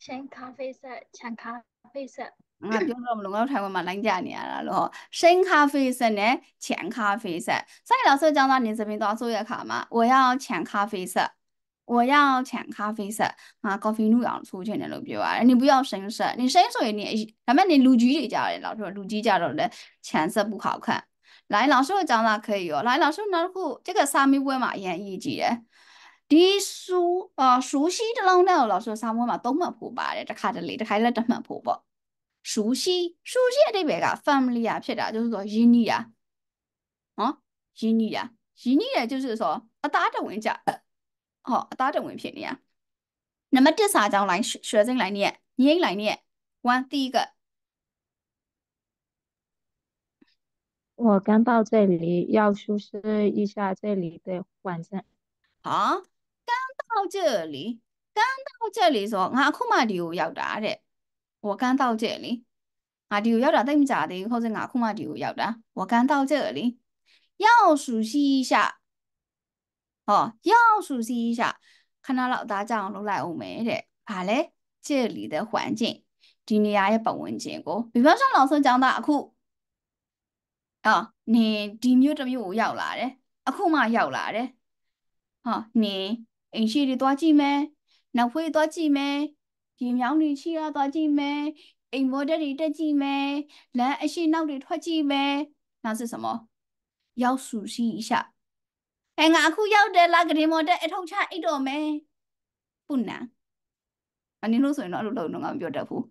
浅咖啡色，浅咖啡色。ငါပြောတော့မလို့ငါထိုင်ဝမ်မှာလိုင်းကြနေရတာလို့ဟောရှင်း咖啡色နဲ့浅咖啡色စိုက်老师教到你这边多说一下嘛我要浅咖啡色我要浅咖啡色啊，咖啡路要出现的路标啊，你不要深色，你深色你，咱们你路基这家的老师，路基家的嘞浅色不好看。来，老师讲了可以哦，来，老师拿过这个沙弥波嘛，演绎几的。ဒီစုအာ熟悉တလုံးနဲ့တော့လို့ဆိုစာမွေးမှာသုံးမှတ်ဖို့ပါတယ်တစ်ခါတလေတစ်ခါလည်းတစ်မှတ်ဖို့ပေါ့熟悉熟悉အတိတ်ပဲက family 啊ဖြစ်တာ就是说ရင်းနှီးတာနော်ရင်းနှီးတာရင်းနှီးတယ်就是说အသားတဝင်ကြဟောအသားတဝင်ဖြစ်နေတာနံပါတ်1စာကြောင်းလိုင်းရွှေစိမ့်လိုင်းနဲ့ညိမ့်လိုင်းနဲ့1第一个我刚到这里，要修饰一下这里的环境。好，刚到这里，刚到这里说，我库马里有要打的。။我刚到这里。啊，就要打对面家的，或者我恐怕就要打。我刚到这里，要熟悉一下。哦，要熟悉一下。看到老大长都来我们的，怕嘞，这里的环境，这里也不稳健过。比方说老师讲的阿酷，哦，你这မျိုး这မျိုး要来的，阿酷嘛要来的。哦，你平时的多记没？နောက်ဖွေးသွားကြည့်မယ်ရေမြောင်းတွေရှိရသွားကြည့်မယ်အိမ်မော်ဒယ်တွေတက်ကြည့်မယ်လမ်းအရှိနောက်တွေထွက်ကြည့်မယ်နောက်စစ်စမောရောက်စုရှိ一下哎ငါအခုရောက်တယ်လားဂရင်မော်ဒယ်အထုံချအိတ်တော်မယ်ပုဏ္ဏအနည်းလို့ဆိုရင်တော့အဲ့လိုလုပ်တော့ငါမပြောတတ်ဘူး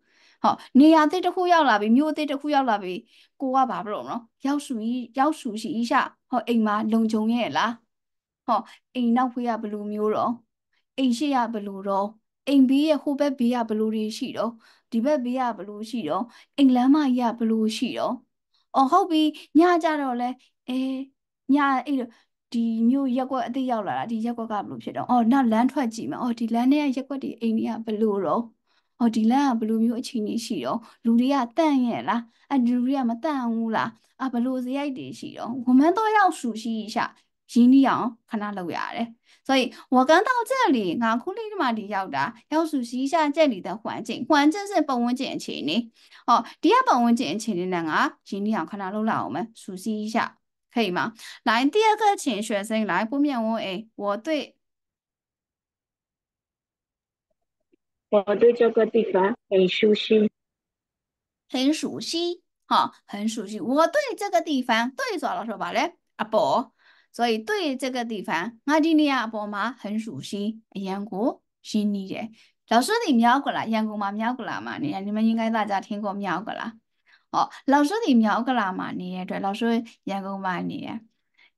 ဟောနေရာအသစ်တစ်ခုရောက်လာပြီမြို့အသစ်တစ်ခုရောက်လာပြီကိုကဘာပြောတော့မလို့ရောက်စုကြီးရောက်စုရှိ一下ဟောအိမ်မှာလုံခြုံရဲ့လားဟောအိမ်နောက်ဖေးကဘလူမျိုးတော့အိမ်ရှိရဘလူတော့အိမ်ဘေးရဲ့ဟိုဘက်ဘေးကဘလို့တွေရှိတော့ဒီဘက်ဘေးကဘလို့ရှိတော့အိမ်လမ်းမကြီးကဘလို့ရှိတော့အော်ဟုတ်ပြီညကြတော့လဲအဲညအဲ့တော့ဒီမြို့ရက်ွက်အသေးရောက်လာတာဒီရက်ွက်ကဘလို့ဖြစ်တော့အော်နောက်လမ်းထွက်ကြည့်မယ်အော်ဒီလမ်းထဲကရက်ွက်တွေအိမ်တွေကဘလို့တော့အော်ဒီလမ်းကဘလိုမျိုးအခြေအနေရှိတော့လူတွေကတန့်ရဲ့လားအဲလူတွေကမတန့်ဘူးလားအဘလိုစရိုက်တွေရှိတော့ဝမန်းတော့ရောက်စုရှိရှာ新力量看那路呀嘞，所以我刚到这里，我库里的嘛就要的，要熟悉一下这里的环境，环境是帮我捡钱的。哦，第二帮我捡钱的呢，个新力量看那路了，我们熟悉一下，可以吗？来，第二个，请学生来布面我哎，我对，我对这个地方很熟悉，很熟悉，哈，很熟悉。我对这个地方对着了，是吧嘞？阿伯。所以对于这个地方，我的尼亚伯妈很熟悉，养过悉尼的。老师你瞄过来，养过吗？瞄过来嘛？你你们应该大家听过瞄过来。哦，老师你瞄过来嘛？你对，老师养过吗？你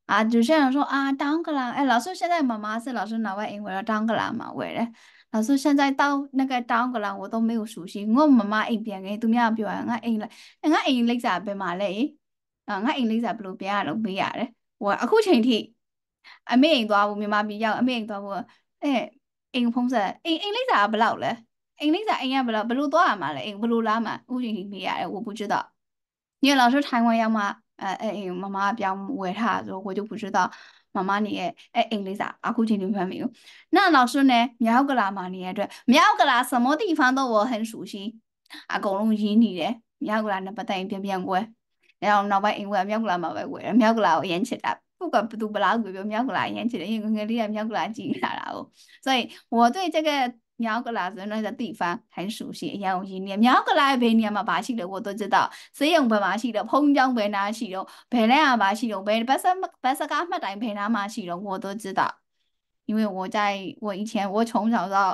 啊，有些人说啊，当个啦，哎，老师现在妈妈是老师哪位？因为当个啦嘛，为了。老师现在到那个当个啦，我都没有熟悉。我妈妈一边给都没有表扬，我英来，我英来咋办嘛嘞？啊，我英来咋不如别人都没呀嘞？ဟိုကအခုချိန်ထိအမေအိမ်သွားဖို့မြန်မာပြည်ရောက်အမေအိမ်သွားဖို့အဲအိမ်ဖုံးဆက်အိမ်အိမ်လိပ်စာကဘယ်လောက်လဲအိမ်လိပ်စာအိမ်ကဘယ်လောက်ဘယ်လိုသွားရမှာလဲအိမ်ဘယ်လိုလားမှာအခုချိန်ထိမေးရတယ်我不知道你老是台湾要嘛အဲအိမ်မမပြောင်းဝယ်ထားဆို我就不知道妈妈你诶诶，英语啥？啊，估计你们没有。那老师呢？苗格拉嘛，你也对，苗格拉什么地方都我很熟悉，啊，公龙印尼的苗格拉那不等于变变过。အဲတော့နောက်ပိုင်းအိမ်ဝယ်မြောက်ကလာမှာပဲဝယ်တယ်မြောက်ကလာကိုအရင်ချစ်တာ不管不读不拉鬼，不苗个来演起来，因为我里也苗个来记下来哦。所以我对这个苗个来人那个地方很熟悉，然后一年苗个来别年嘛把戏的我都知道，使用白马戏的，碰撞白拿戏的，白来啊马戏的，白白什么白什干嘛带白拿马戏的我都知道，因为我在我以前我从小到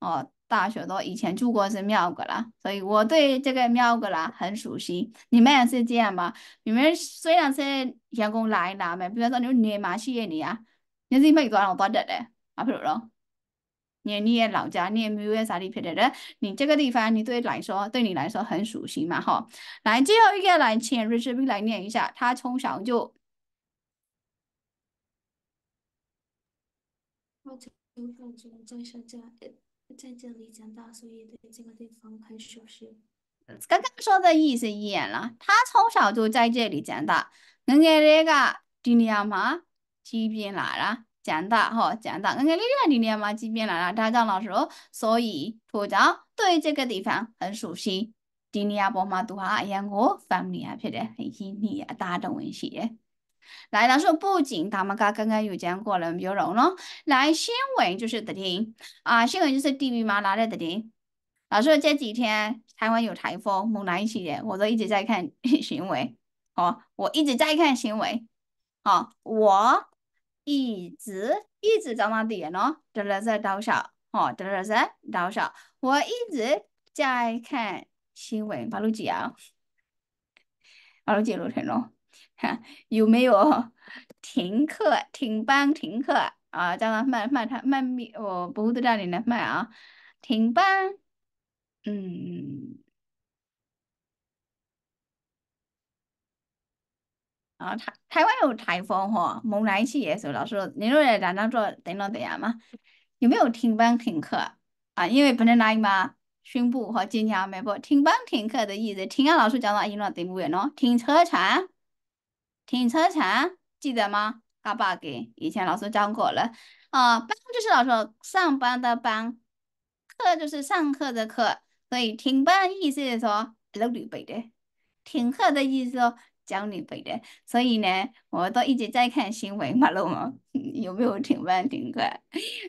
哦、呃、大学都以前住过是庙个啦，所以我对这个庙个啦很熟悉。你们也是这样吗？你们虽然是员工来拿嘛，比如说你们嘛去业，你啊，你是每多少老得的，明如不？你也老家，你没有啥的，晓的人，你这个地方，你对来说，对你来说很熟悉嘛？哈，来，最后一个来，请 Richard 来念一下，他从小就，从小就在在这里讲到，所以对这个地方很熟悉。刚刚说的意思一样了，他从小就在这里长大，我爱这个这里嘛，这边来了，长大哈，长大，我爱这个这里嘛，这边来了，他长老说，所以土长对这个地方很熟悉。ဒီနေရာပေါ်မှာသူဟာအရန်ကို family ဖြစ်တယ်အရင်နှစ်အသားတဝင်ရှိတယ်来，老师不仅他们家刚刚有讲过了，比如喽咯，来新闻就是得听啊，新闻就是地狱嘛，哪来得听？老师这几天台湾有台风，猛男一起耶，我都一直在看新 闻，哦，我一直在看新闻，哦，我一直一直在到点咯，得了在多少？哦，到了在多少？我一直在看新闻，八路几啊？八路几路点钟。有没有 停课、停班、停课啊？叫他卖卖他卖米哦，不会在这里来卖啊？停班，嗯，啊台台湾有台风哈，蒙来气也是。老师，你都在在那做等了等下吗？有没有停班停课啊？因为不能来嘛，宣布和今天没播停班停课的意思。听啊，老师讲了，一那等不远哦，停车场。停车场记得吗？阿爸给以前老师讲过了。啊，班就是老师上班的班，课就是上课的课。所以停班意思说让你背的，停课的意思说教你背的。所以呢，我都一直在看新闻嘛，了嘛，有没有停班停课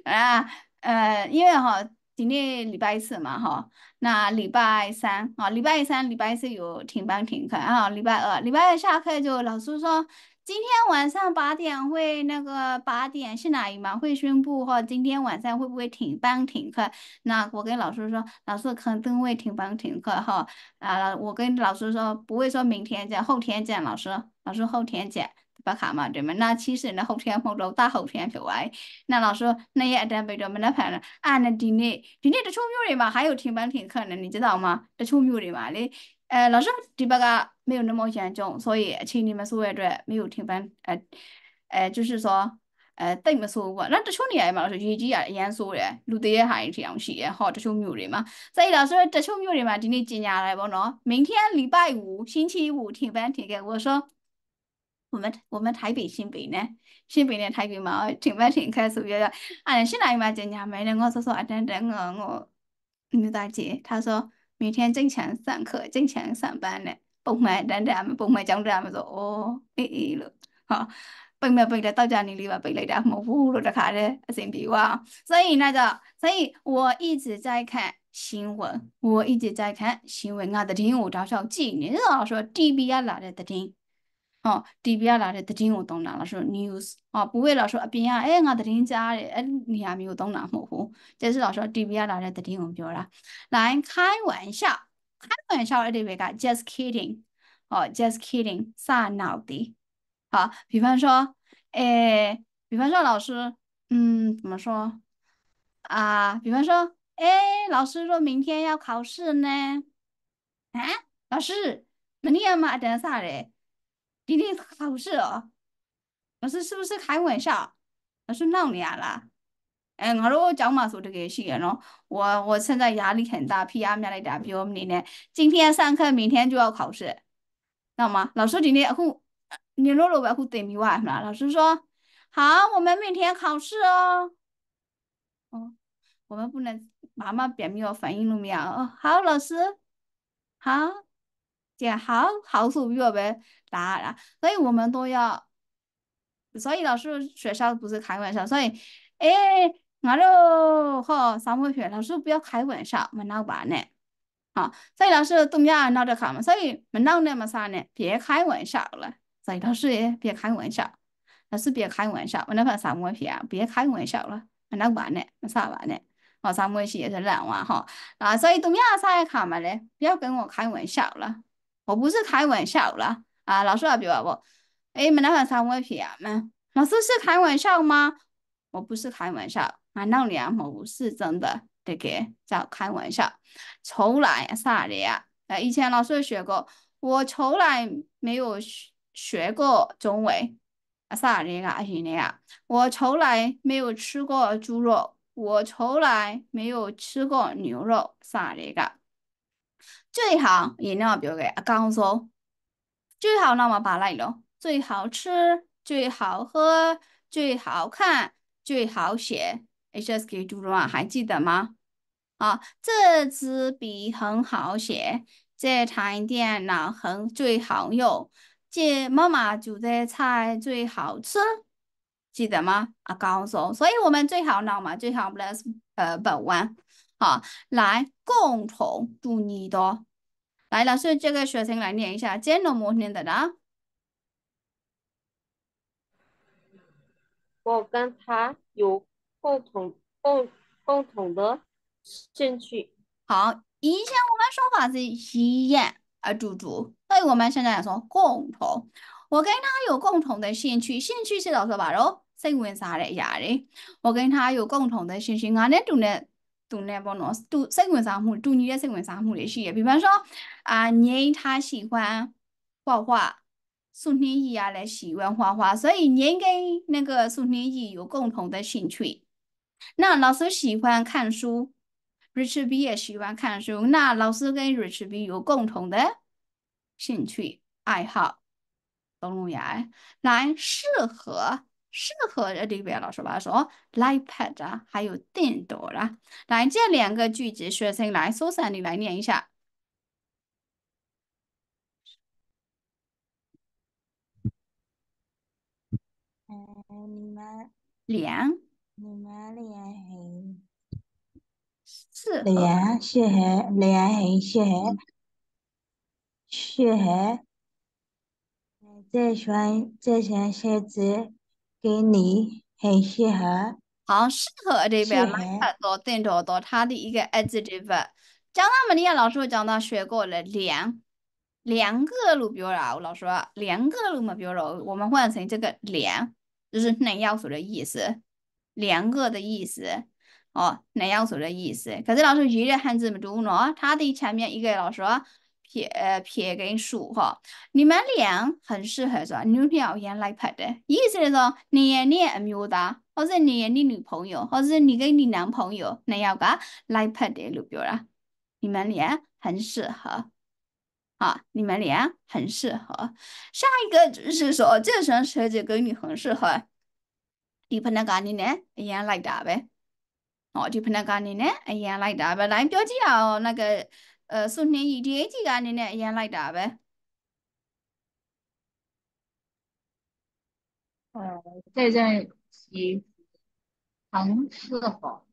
啊？呃，因为哈。今天礼拜四嘛，哈，那礼拜三啊，礼拜三、礼拜四有停班停课啊。礼拜二、礼拜二下课就老师说，今天晚上八点会那个八点是哪一门会宣布哈，今天晚上会不会停班停课？那我跟老师说，老师肯定会停班停课哈。啊，我跟老师说不会说明天见，后天见，老师老师后天见，ဘက်ခါမှတွေ့မယ်နာချီးစင်နဲ့ဟုတ်ထင်းမှုတ်တော့တဟုတ်ထင်းဖြစ်သွားတယ်။နောက်တော့ဆိုနှစ်ရက်အတန်းပိတ်တော့မနှက်ဖန်အာနဒီနေ့ဒီနေ့တချို့မျိုးတွေမှာဟိုင်းကိုထင်ပန်းထင်ခန့်နေနေကြတော့မှတချို့မျိုးတွေမှာလေအဲလောရှဒီဘက်ကမေ有那么严重所以အခြေအနေမဆိုးရတဲ့မေ有ထင်ပန်းအဲအဲ就是说အဲတိတ်မဆိုးဘူးပေါ့နော်တချို့နေရာတွေမှာဆိုရေကြီးရအရန်ဆိုးတယ်လူသေးတဲ့ဟာတွေထီအောင်ရှိတယ်ဟောတချို့မြို့တွေမှာစိတ်လာဆိုတော့တချို့မြို့တွေမှာဒီနေ့ကျင်ညာတယ်ပေါ့နော်明天礼拜五星期五停班停课我说我们我们台北新北呢，新北呢台北嘛，哦，挺慢挺快速，就要，啊，现在嘛，人家没人，我说说啊，等等我我，女大姐，她说每天正常上课，正常上班呢，不买等等，不买讲等，我说哦，诶诶了，好。ပိတ်မဲ့ပိတ်တယ်တောက်ကြနေလေးပါပိတ်လိုက်တာမဟုတ်ဘူးလို့တခါတည်းအစဉ်ပြေသွားအောင်所以那个所以我一直在看新闻我一直在看新闻ငါသတင်းကိုတောက်လျှောက်ကြည့်နေတော့ဆို TV ရလာတဲ့သတင်း哦这 v r 啦的，他听我懂啦。老师，news 啊，不会老说边啊，哎，我听人家的，哎，你还没有懂啦，模糊。这是老师这 v r 啦的，他听我表啦。来，开玩笑，开玩笑，我这边讲，just kidding，哦，just kidding，耍脑的。好，比方说，哎，比方说，老师，嗯，怎么说？啊，比方说，哎，老师说明天要考试呢。啊，老师，明天要买点啥嘞？今天考试哦，老师是不是开玩笑？老师闹你啊啦！哎，我说我讲妈说这个学员咯，我我现在压力很大，p 俺们家那点，比我们今天今天上课，明天就要考试，知道吗？老师今天呼，你啰啰对呼得米哇！老师说好，我们明天考试哦。哦，我们不能妈妈表面有反应了没有？哦，好，老师好，讲好好说米哦呗。答案啊。所以我们都要，所以老师学校不是开玩笑，所以哎，我都好三位学老师不要开玩笑，我闹吧呢。好，所以老师都要闹着考嘛，所以我闹那么啥呢？别开玩笑了，所以老师也别开玩笑，老师别开玩笑，我那把三位学别开玩笑了，我闹吧呢，我啥吧呢？好，三位学也是烂娃哈啊，所以都要啥也考嘛嘞，不要跟我开玩笑了。我不是开玩笑啦，啊，老师也表不，哎，没那份三位皮啊嘛，老师是开玩笑吗？我不是开玩笑，俺那里啊某是真的，这个叫开玩笑。从来啥的呀？哎，以前老师学过，我从来没有学学过中文。啊啥的啊，是的呀，我从来没有吃过猪肉，我从来没有吃过牛肉，啥的个。最好也要表给阿刚说。最好那么把来咯，最好吃，最好喝，最好看，最好写。H S K 读的嘛，还记得吗？啊，这支笔很好写，这台电脑很最好用，这妈妈煮的菜最好吃，记得吗？啊，高诉所以我们最好那嘛最好 s 是呃本万啊，来共同祝你的。来，老师，这个学生来念一下，兼 i 摩天的了。我跟他有共同共共同的兴趣。好，以前我们说法是一样啊，猪猪，所以我们现在说共同。我跟他有共同的兴趣，兴趣是老师把喽，是问啥的呀嘞？我跟他有共同的兴趣，俺那种呢。都来帮老师做相关生活、做与他相关生活的事。比方说，啊，您他喜欢画画，宋天意也喜欢画画，所以您跟那个宋天意有共同的兴趣。那老师喜欢看书，Richie B 也喜欢看书，那老师跟 Richie B 有共同的兴趣爱好，懂不懂呀？来，适合。适合的对不老师吧，说，iPad 还有电多啦。来，这两个句子，学生来说 u 你来念一下。你们两，你们两是两，是两，两是两，是两。哎，再选，再选，写字。给你很适合，好适合这边嘛？多到，找到，他的一个儿子这边。讲到嘛，你看老师讲到学过了两两个路，标了。说，老师说两个路嘛，比如说，我们换成这个两，就是两要素的意思，两个的意思，哦，两要素的意思。可是老师，一个汉字没读呢？它的前面一个老师。撇呃撇根数哈，你们俩很适合是吧？你们俩也来拍的，意思是说你也你也没有的，或者你也你女朋友，或者你跟你男朋友那样个来拍的路标啦，你们俩很适合。啊，你们俩很适合。下一个就是说，这双鞋子跟你很适合。ဒီဖက်နှက်ကနေနဲ့အရန်လိုက်တာပဲ။ဟောဒီဖက်နှက်ကနေနဲ့အရန်လိုက်တာပဲ။来ပြောကြည့်အောင်那个အဲစွနှင်းကြီးဒီအကြီးကအနေနဲ့အရန်လိုက်တာပဲ呃，在任期很适合。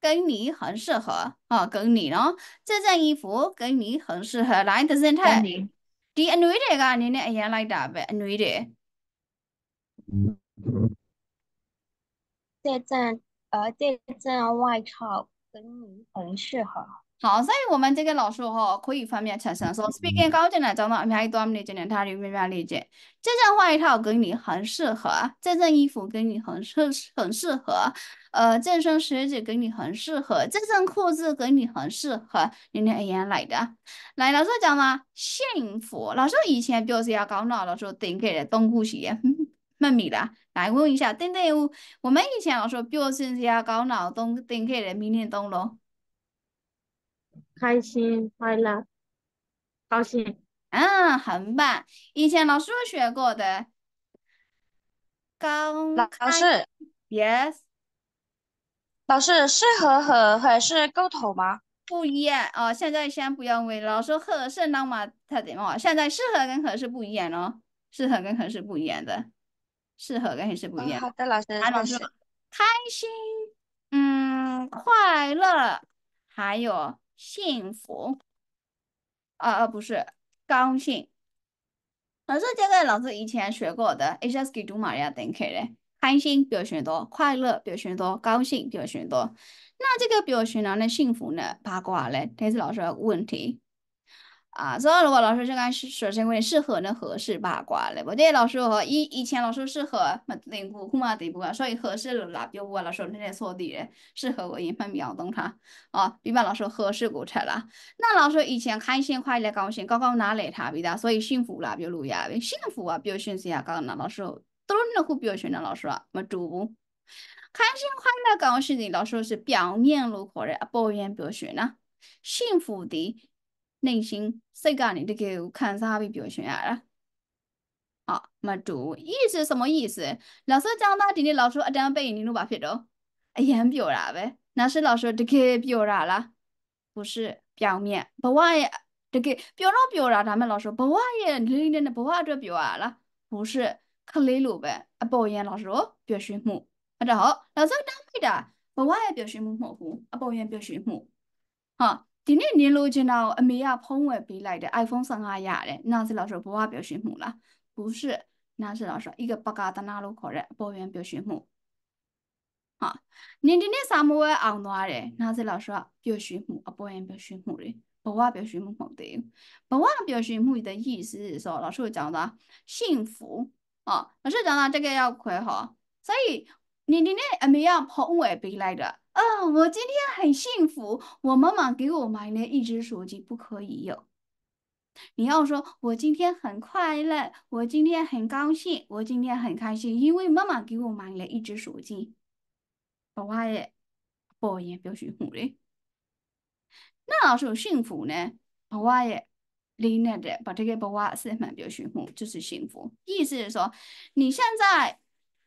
跟你很适合啊，跟你နော်这件衣服跟你很适合来的身态ဒီအနှွေးတွေကအနေနဲ့အရန်လိုက်တာပဲအနှွေးတွေ这件呃这件外套跟你很适合好，所以我们这个老师哈，可以方便产生说，s p 高级 k 讲 n g 慢理解，慢慢理解。这件外套跟你很适合，这件衣服跟你很适很适合，呃，这双鞋子跟你很适合，这身裤子跟你很适合，你来样来的。来，老师讲嘛，幸福。老师以前表示要搞哪？老师登给的东姑西耶，闷咪啦。来问一下，等等，我们以前老师表现是讲搞东登给的明天东咯。开心、快乐、高兴，嗯，很棒。以前老师学过的，高老师，yes。老师，适合和还是构图吗？不一样哦，现在先不要问老师，合适那么特点嘛？现在适合跟合适不一样哦，适合跟合适不一样的，适合跟合适不一样。好的，老师，开心，嗯，快乐，还有。幸福啊啊不是高兴，老师这个老师以前学过的，H S just d K 罗马尼亚等课嘞，开心表现多，快乐表现多，高兴表现多，那这个表现呢？那幸福呢？八卦嘞？这是老师问题。啊，所以如果老师就讲说，真有适合那合适八卦嘞。我对，老师和以以前老师适合嘛，零股嘛零股啊，所以合适比就我老师那些错的，人适合我一份秒懂他啊。一般老师合适过拆了，那老师以前开心快乐高兴高高拿来他比 p 的，所以幸福了，比如呀，幸福啊，比如像呀，刚刚那老师都是那股，表情。那老师么主播开心快乐高兴的老师是表面乐观的，抱怨表现呢，幸福的。နှိမ်ရှင်စိတ်ကနေတကယ်ကိုခံစားပြီးပျော်ရွှင်ရတာဟာမတူ意思什么意思老师教他ဒီနေ့老师အတန်းပိတ်ရင်နင်တို့ဘာဖြစ်တော့အရန်ပျော်တာပဲနာရှိ老师တကယ်ပျော်တာလား不是表面ဘဝရဲ့တကယ်ပျော်တော့ပျော်တာဒါမဲ့老师ဘဝရဲ့လေးလေးနဲ့ဘဝအတွက်ပျော်ရလား不是ခလေးလိုပဲအပေါ်ရန်老师ပျော်ရွှင်မှုအဲ့တော့老师တန်းပိတ်တာဘဝရဲ့ပျော်ရွှင်မှုမဟုတ်ဘူးအပေါ်ရန်ပျော်ရွှင်မှုဟာဒီနေ့နင်းလိုချင်တာကိုအမေကဖုံးဝယ်ပေးလိုက်တယ် iPhone 15ရတယ်နားစလောက်ဆိုဘဝပျော်ရွှင်မှုလား不是နားစလောက်ဆို一个ပကာသနာလို့ခေါ်တဲ့အပေါ်ယံပျော်ရွှင်မှုဟာနင်းဒီနေ့စာမိုးဝဲအောင်သွားတယ်နားစလောက်ဆိုပျော်ရွှင်မှုအပေါ်ယံပျော်ရွှင်မှုတွေဘဝပျော်ရွှင်မှုမဟုတ်သေးဘူးဘဝပျော်ရွှင်မှု的意思是老师讲的幸福啊老师讲的这个要快哈所以你今天没有碰我背来的嗯，我今天很幸福，我妈妈给我买了一只手机，不可以有。你要说，我今天很快乐，我今天很高兴，我今天很开心，因为妈妈给我买了一只手机。不宝耶，不言表示母嘞。那说幸福呢？宝宝耶，领来的把这个宝宝是满表示母，就是幸福。意思是说，你现在，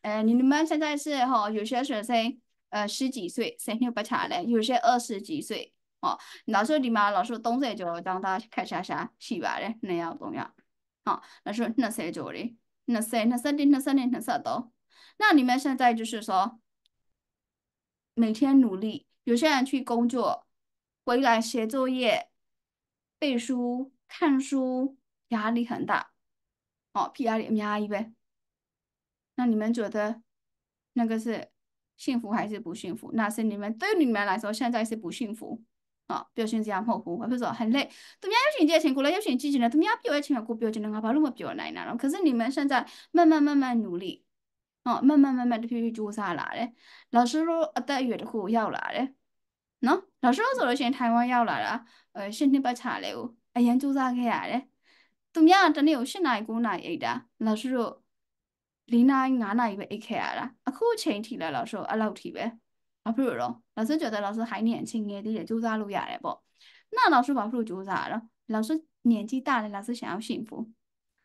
哎，你们现在是哈有些学生。呃，十几岁三六不差嘞，有些二十几岁哦。那时候妈，老师，时候懂事就让他看啥啥，是吧嘞？那样重要。哦，那时候那谁候做的，那谁，那三点的那三点那时多。那你们现在就是说每天努力，有些人去工作，回来写作业、背书、看书，压力很大。哦，屁压力没压力呗？那你们觉得那个是？幸福还是不幸福？那是你们对你们来说现在是不幸福啊、哦！表现这样模糊，或者说很累。怎么样有钱借钱，过来有钱借钱了，怎么样表有钱过表钱了，我把路么表来呢？可是你们现在慢慢慢慢努力，哦，慢慢慢慢的去做啥来嘞？老师说啊，待遇的苦要来嘞，喏，老师说了，现在台湾要来了，呃，身体不差了，哎呀，做啥去呀嘞？怎么样？真的有些哪一个哪一的，老师说。李娜眼内以为 a k 了，啊，可前提了老师啊，老提呗啊，比如咯，老师觉得老师还年轻，年纪也就三六呀嘞不？那老师保护就啥了？老师年纪大了，老师想要幸福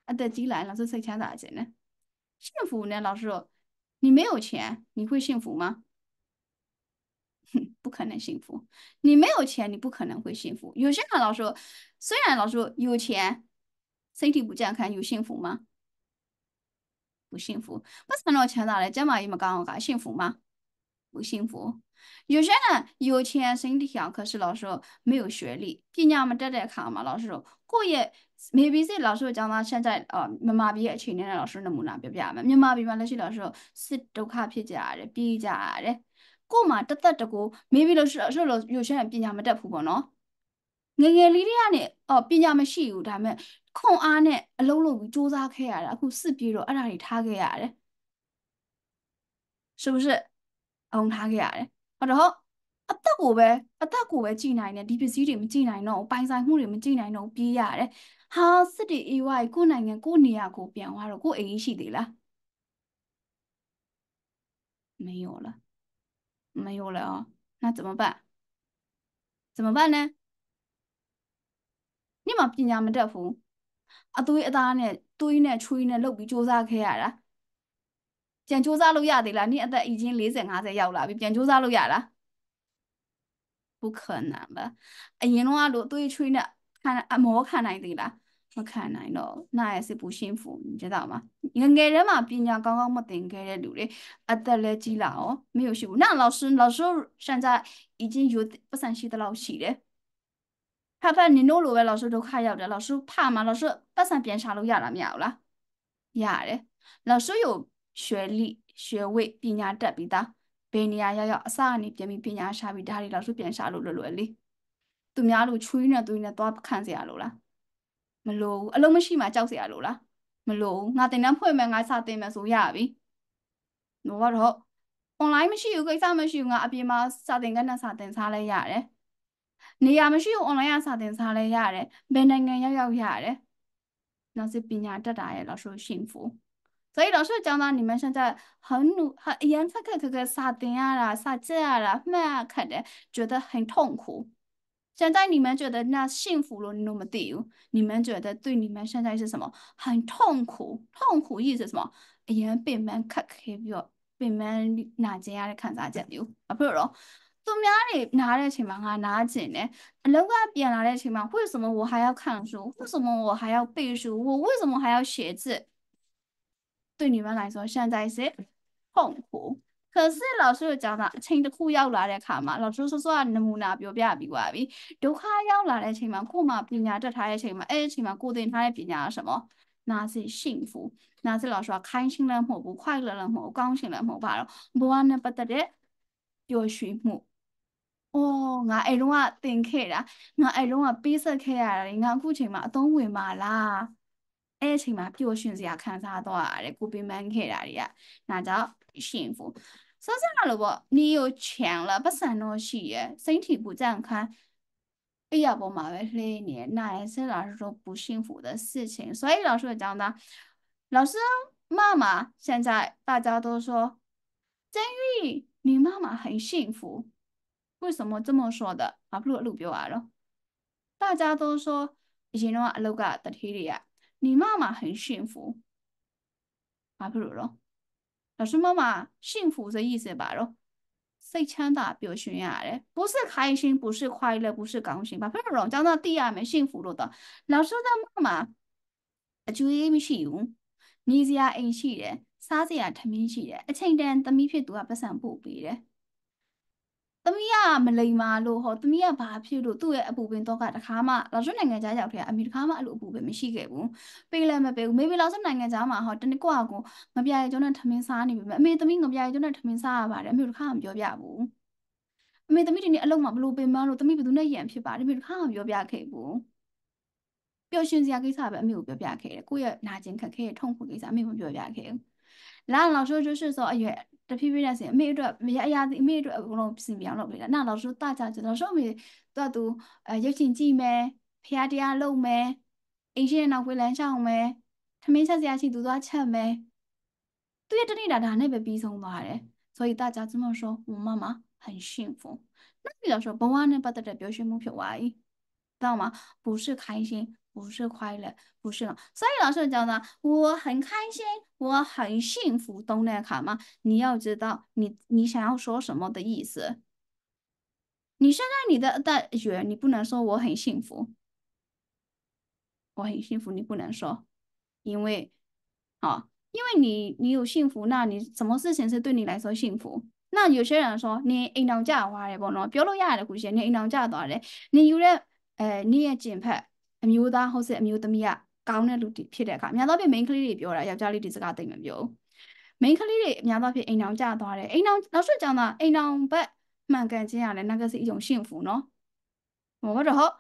啊？对，进来老师说钱咋子呢？幸福呢？老师说你没有钱，你会幸福吗？哼，不可能幸福。你没有钱，你不可能会幸福。有些人老师虽然老师有钱，身体不健康，有幸福吗？不幸福。不是拿钱拿来，这嘛也没讲我幸福吗？不幸福。有些人有钱身体强，可是老师没有学历。今年我们这在看嘛，老师说过也没比赛，老师讲到现在啊，妈妈毕业去年的老师能不能别别嘛？မြန်မာပြည်မှာလက်ရှိ老师စစ်ဒုက္ခဖြစ်ကြရတယ်ပြေးကြရတယ်ကို့မှာတသက်တကူ maybe လို့ဆိုလို့有些人ပညာမတတ်ဘူးပေါ့နော်ငငယ်လေးတွေကနဲ့အော်ပညာမရှိဘူးဒါပေမဲ့ခွန်အားနဲ့အလုံးလုံးပြီးစူးစမ်းခဲ့ရတာအခုစစ်ပြေတော့အဲ့ဒါတွေထားခဲ့ရတယ်是不是အောင်ထားခဲ့ရတယ်ဟုတ်တော့အသက်ကိုပဲအသက်ကိုပဲကြည်နိုင်တယ်ဒီပစ္စည်းတွေမကြည်နိုင်တော့ပိုင်ဆိုင်မှုတွေမကြည်နိုင်တော့ပြေးရတယ်ဟာစစ်တီ EY ကိုနိုင်ငံကိုနေရာကိုပြန်သွားတော့ကိုအိမ်ကြီးရှိသေးလား没有了，没有了啊、哦，那怎么办？怎么办呢？ညမှာပညာမတတ်ဘူးအသွေးအသားနဲ့သွေးနဲ့ချွေးနဲ့လှုပ်ပြီးစူးစမ်းခဲ့ရတာပြန်စူးစမ်းလို့ရသေးလားနင့်အသက်အချင်း40 50ရောက်လာပြီပြန်စူးစမ်းလို့ရလား不可能吧အရင်တော့လို့သွေးချွေးနဲ့ခံအမောခံနိုင်သေးလားမခံနိုင်တော့နားရစစ်ပူရှင်းဖို့你知道吗ငငယ်တည်းမှာပညာကောင်းကောင်းမသင်ခဲ့တဲ့လူတွေအသက်လည်းကြီးလာရော没有ရှိဘူး那老师老师现在已经有不三十的老师了ဖဖနင်တို့လိုပဲလောက်စုဒုက္ခရောက်တယ်လောက်စုဖမှာလောက်စုပတ်စံပြန်ရှာလို့ရတာမရဘူးလားရတယ်လောက်စု有学历学位ပညာတက်ပြီးသားဘယ်နေရာရောက်ရောက်အစကနေပြန်ပြီးပညာရှာပြီးဒါတွေလောက်စုပြန်ရှာလို့လွယ်လွယ်လေးသူများလိုချွေးနဲ့သူနဲ့သွားခန့်เสียရလို့လားမလိုဘူးအလုံးမရှိမှကြောက်เสียရလို့လားမလိုဘူးငါတင်တန်းဖွင့်မယ်ငါစာတင်မယ်ဆိုရပြီဘာတော့ online မရှိဘူးကိစ္စမရှိဘူးငါအပြင်မှာစာသင်ခန်းနဲ့စာသင်စားလဲရတယ်နေရာမရှိဘူး online ကစာသင်စားလဲရတယ်ဘယ်နိုင်ငံရောက်ရောက်ရတယ်နောက်စစ်ပညာတက်တာရဲ့လောက်ဆိုရှင်ဖို့所以老师讲到你们现在很努很严苛刻刻撒点啊啦撒这啊啦那可的觉得很痛苦。现在你们觉得那幸福了那么低，你们觉得对你们现在是什么很痛苦？痛苦意思什么？也被蛮苛刻的，被蛮哪家的看啥家的，啊不咯？သူများတွေ拿တဲ့အချိန်မှာငါ拿ကျင်တယ်အလောက်ကပြန်လာတဲ့အချိန်မှာ为什么我还要看书为什么我还要背书我为什么还要写字对你们来说现在是痛苦可是老师有讲တာအချိန်တစ်ခုရောက်လာတဲ့အခါမှာ老师စောစောကနမူနာပြောပြပြီးသွားပြီဒုက္ခရောက်လာတဲ့အချိန်မှာကို့မှာပညာတက်ထားတဲ့အချိန်မှာအဲ့ဒီအချိန်မှာကိုသင်ထားတဲ့ပညာက什么那是幸福那是老师说开心了么不快乐了么高兴了么吧ဘဝနဲ့ပတ်သက်တဲ့ပျော်ရွှင်မှု哦，我爱龙啊，顶开了！我爱龙啊，白色开了！你看过去嘛，都会嘛啦，爱情嘛，比我是要也看啥多啊！你古币蛮开来的呀，那叫幸福。说先啊，老婆，你有钱了不生好些，身体不健康，哎呀，不麻烦你，那也是老师说不幸福的事情。所以老师讲的，老师妈妈现在大家都说，真玉，你妈妈很幸福。为什么这么说的？ဘာဖြစ်လို့အဲ့လိုပြောရတော့大家都说အရင်တော့အလောက်ကတထေးတွေက你妈妈很幸福ဘာဖြစ်လို့တော့老师妈妈幸福的意思吧咯စိတ်ချမ်းသာပျော်ရွှင်ရတယ်不是开心不是快乐不是高兴ဘာဖြစ်လို့ကျွန်တော်သိရမယ်幸福လို့တော့老师的妈妈အကျွေးမရှိဘူးနေစရာအိမ်ရှိတယ်စားစရာထမင်းရှိတယ်အချိန်တန်သမီးဖြစ်သူကပတ်စံပို့ပေးတယ်သမီးကမလိမ္မာလို့ဟောသမီးကဘာဖြစ်လို့သူ့ရဲ့အပူပင်တော့ကတခါမှလာကျွတ်နိုင်ငံခြားရောက်ထဲကအမေတခါမှအဲ့လိုအပူပင်မရှိခဲ့ဘူးပေးလည်းမပေးဘူးမေဘီလာကျွတ်နိုင်ငံခြားမှာဟောတနစ်ကွာကိုငပြရဲကျွတ်နဲ့ထမင်းစားနေပြီအမေသမီးငပြရဲကျွတ်နဲ့ထမင်းစားရပါတယ်အမေတခါမှပြောပြဘူးအမေသမီးဒီနေ့အလုပ်မှာဘလို့ပင်မလို့သမီးဘယ်သူနဲ့ရန်ဖြစ်ပါတယ်အမေတခါမှပြောပြခဲ့ဘူးပျော်ရွှင်စရာကိစ္စပဲအမေကိုပြောပြခဲ့တယ်ကိုယ့်ရဲ့နာကျင်ခက်ခဲတဲ့ထုံခုကိစ္စအမေမပြောပြခဲ့ဘူးလာလောက်ရွှွှွှွှွှဆိုအရွယ်တဖြည်းဖြည်းနဲ့ဆိုရင်အမေအတွက်မရအရာအမေအတွက်အကုန်လုံးပြင်ပြအောင်လုပ်ပေးတာနောက်တော့တို့တကြကျွန်တော်တို့အမေသူ့သူရုပ်ရှင်ကြည့်မယ်ဖျားတရားလုပ်မယ်အင်ရှင်နောက်ဝေးလန်းချောင်းမယ်ထမင်းချက်စရာရှိသူသွားချက်မယ်သူရဲ့တနေ့တာဒါနဲ့ပဲပြီးဆုံးသွားတယ်所以大家这么说，我妈妈很幸福。那比如说，不完呢，把它的表现目标为，知道吗？不是开心，不是快乐，不是了。所以老师讲的，我很开心，我很幸福。懂内卡吗？你要知道，你你想要说什么的意思？你现在你的大学，你不能说我很幸福，我很幸福，你不能说，因为啊，因为你你有幸福，那你什么事情是对你来说幸福？那有些人说，你应当嫁话也不能表露一下的不是？你应当嫁多少的，你有点，哎，你也敬佩。အမျိုးသားဟုတ်စေအမျိုးသမီးကကောင်းတဲ့လူတွေဖြစ်တဲ့အခါအများသောဖြင့် main ကလေးတွေပြောတာယောက်ျားလေးဒီစကားသိမပြောဘူး main ကလေးတွေအများသောဖြင့်အိမ်အောင်ကြသွားတယ်အိမ်အောင်နောက်ဆက်ကြောင်းသားအိမ်အောင်ဘက်မှန်ကန်ခြင်းရတယ်နဂစီအုံရှင့်ဖူနော်ဘာလို့ဟုတ်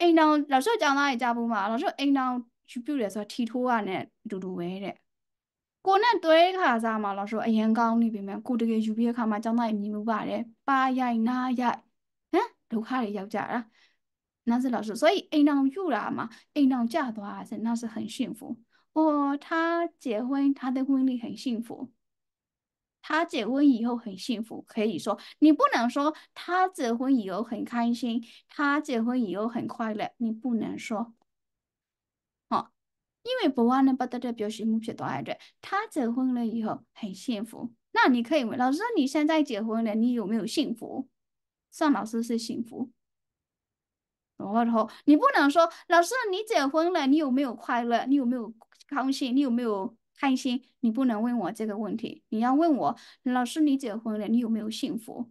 အိမ်အောင်နောက်ဆက်ကြောင်းသားရဲ့ကြဘူးမှာနောက်ဆက်အိမ်အောင်ယူပြုတယ်ဆိုတော့ထီထိုးရနဲ့အတူတူပဲတဲ့ကိုနဲ့တွဲခါစားမှာလို့ဆိုအရင်ကောင်းနေပြီမဲ့ကိုတကယ်ယူပြီးအခါမှာကျောင်းသားရဲ့မြင်မှုပါတယ်ပါရိုက်နားရိုက်ဟမ်ဒုက္ခတွေရောက်ကြတာ那是老师，所以硬让住了嘛，硬让嫁的话是那是很幸福。哦，他结婚，他的婚礼很幸福，他结婚以后很幸福，可以说你不能说他结婚以后很开心，他结婚以后很快乐，你不能说。哦，因为不忘能把大家表示目标都爱着，他结婚了以后很幸福。那你可以问老师，你现在结婚了，你有没有幸福？尚老师是幸福。然后，你不能说老师，你结婚了，你有没有快乐？你有没有高兴？你有没有开心？你不能问我这个问题。你要问我，老师，你结婚了，你有没有幸福？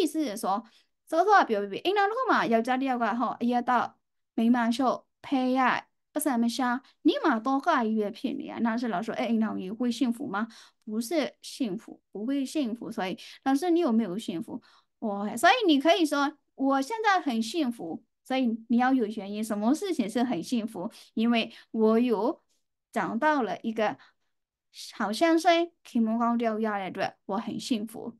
意思是说，这个话表表，不要，因为那嘛，要加第二个哈。要到没嘛说配呀，不是那么想，你嘛多看一眼骗你啊。那是老师，哎，你当意会幸福吗？不是幸福，不会幸福。所以，老师，你有没有幸福？我，所以你可以说，我现在很幸福。所以你要有原因，什么事情是很幸福？因为我有找到了一个，好先生，天门高吊亚来着，我很幸福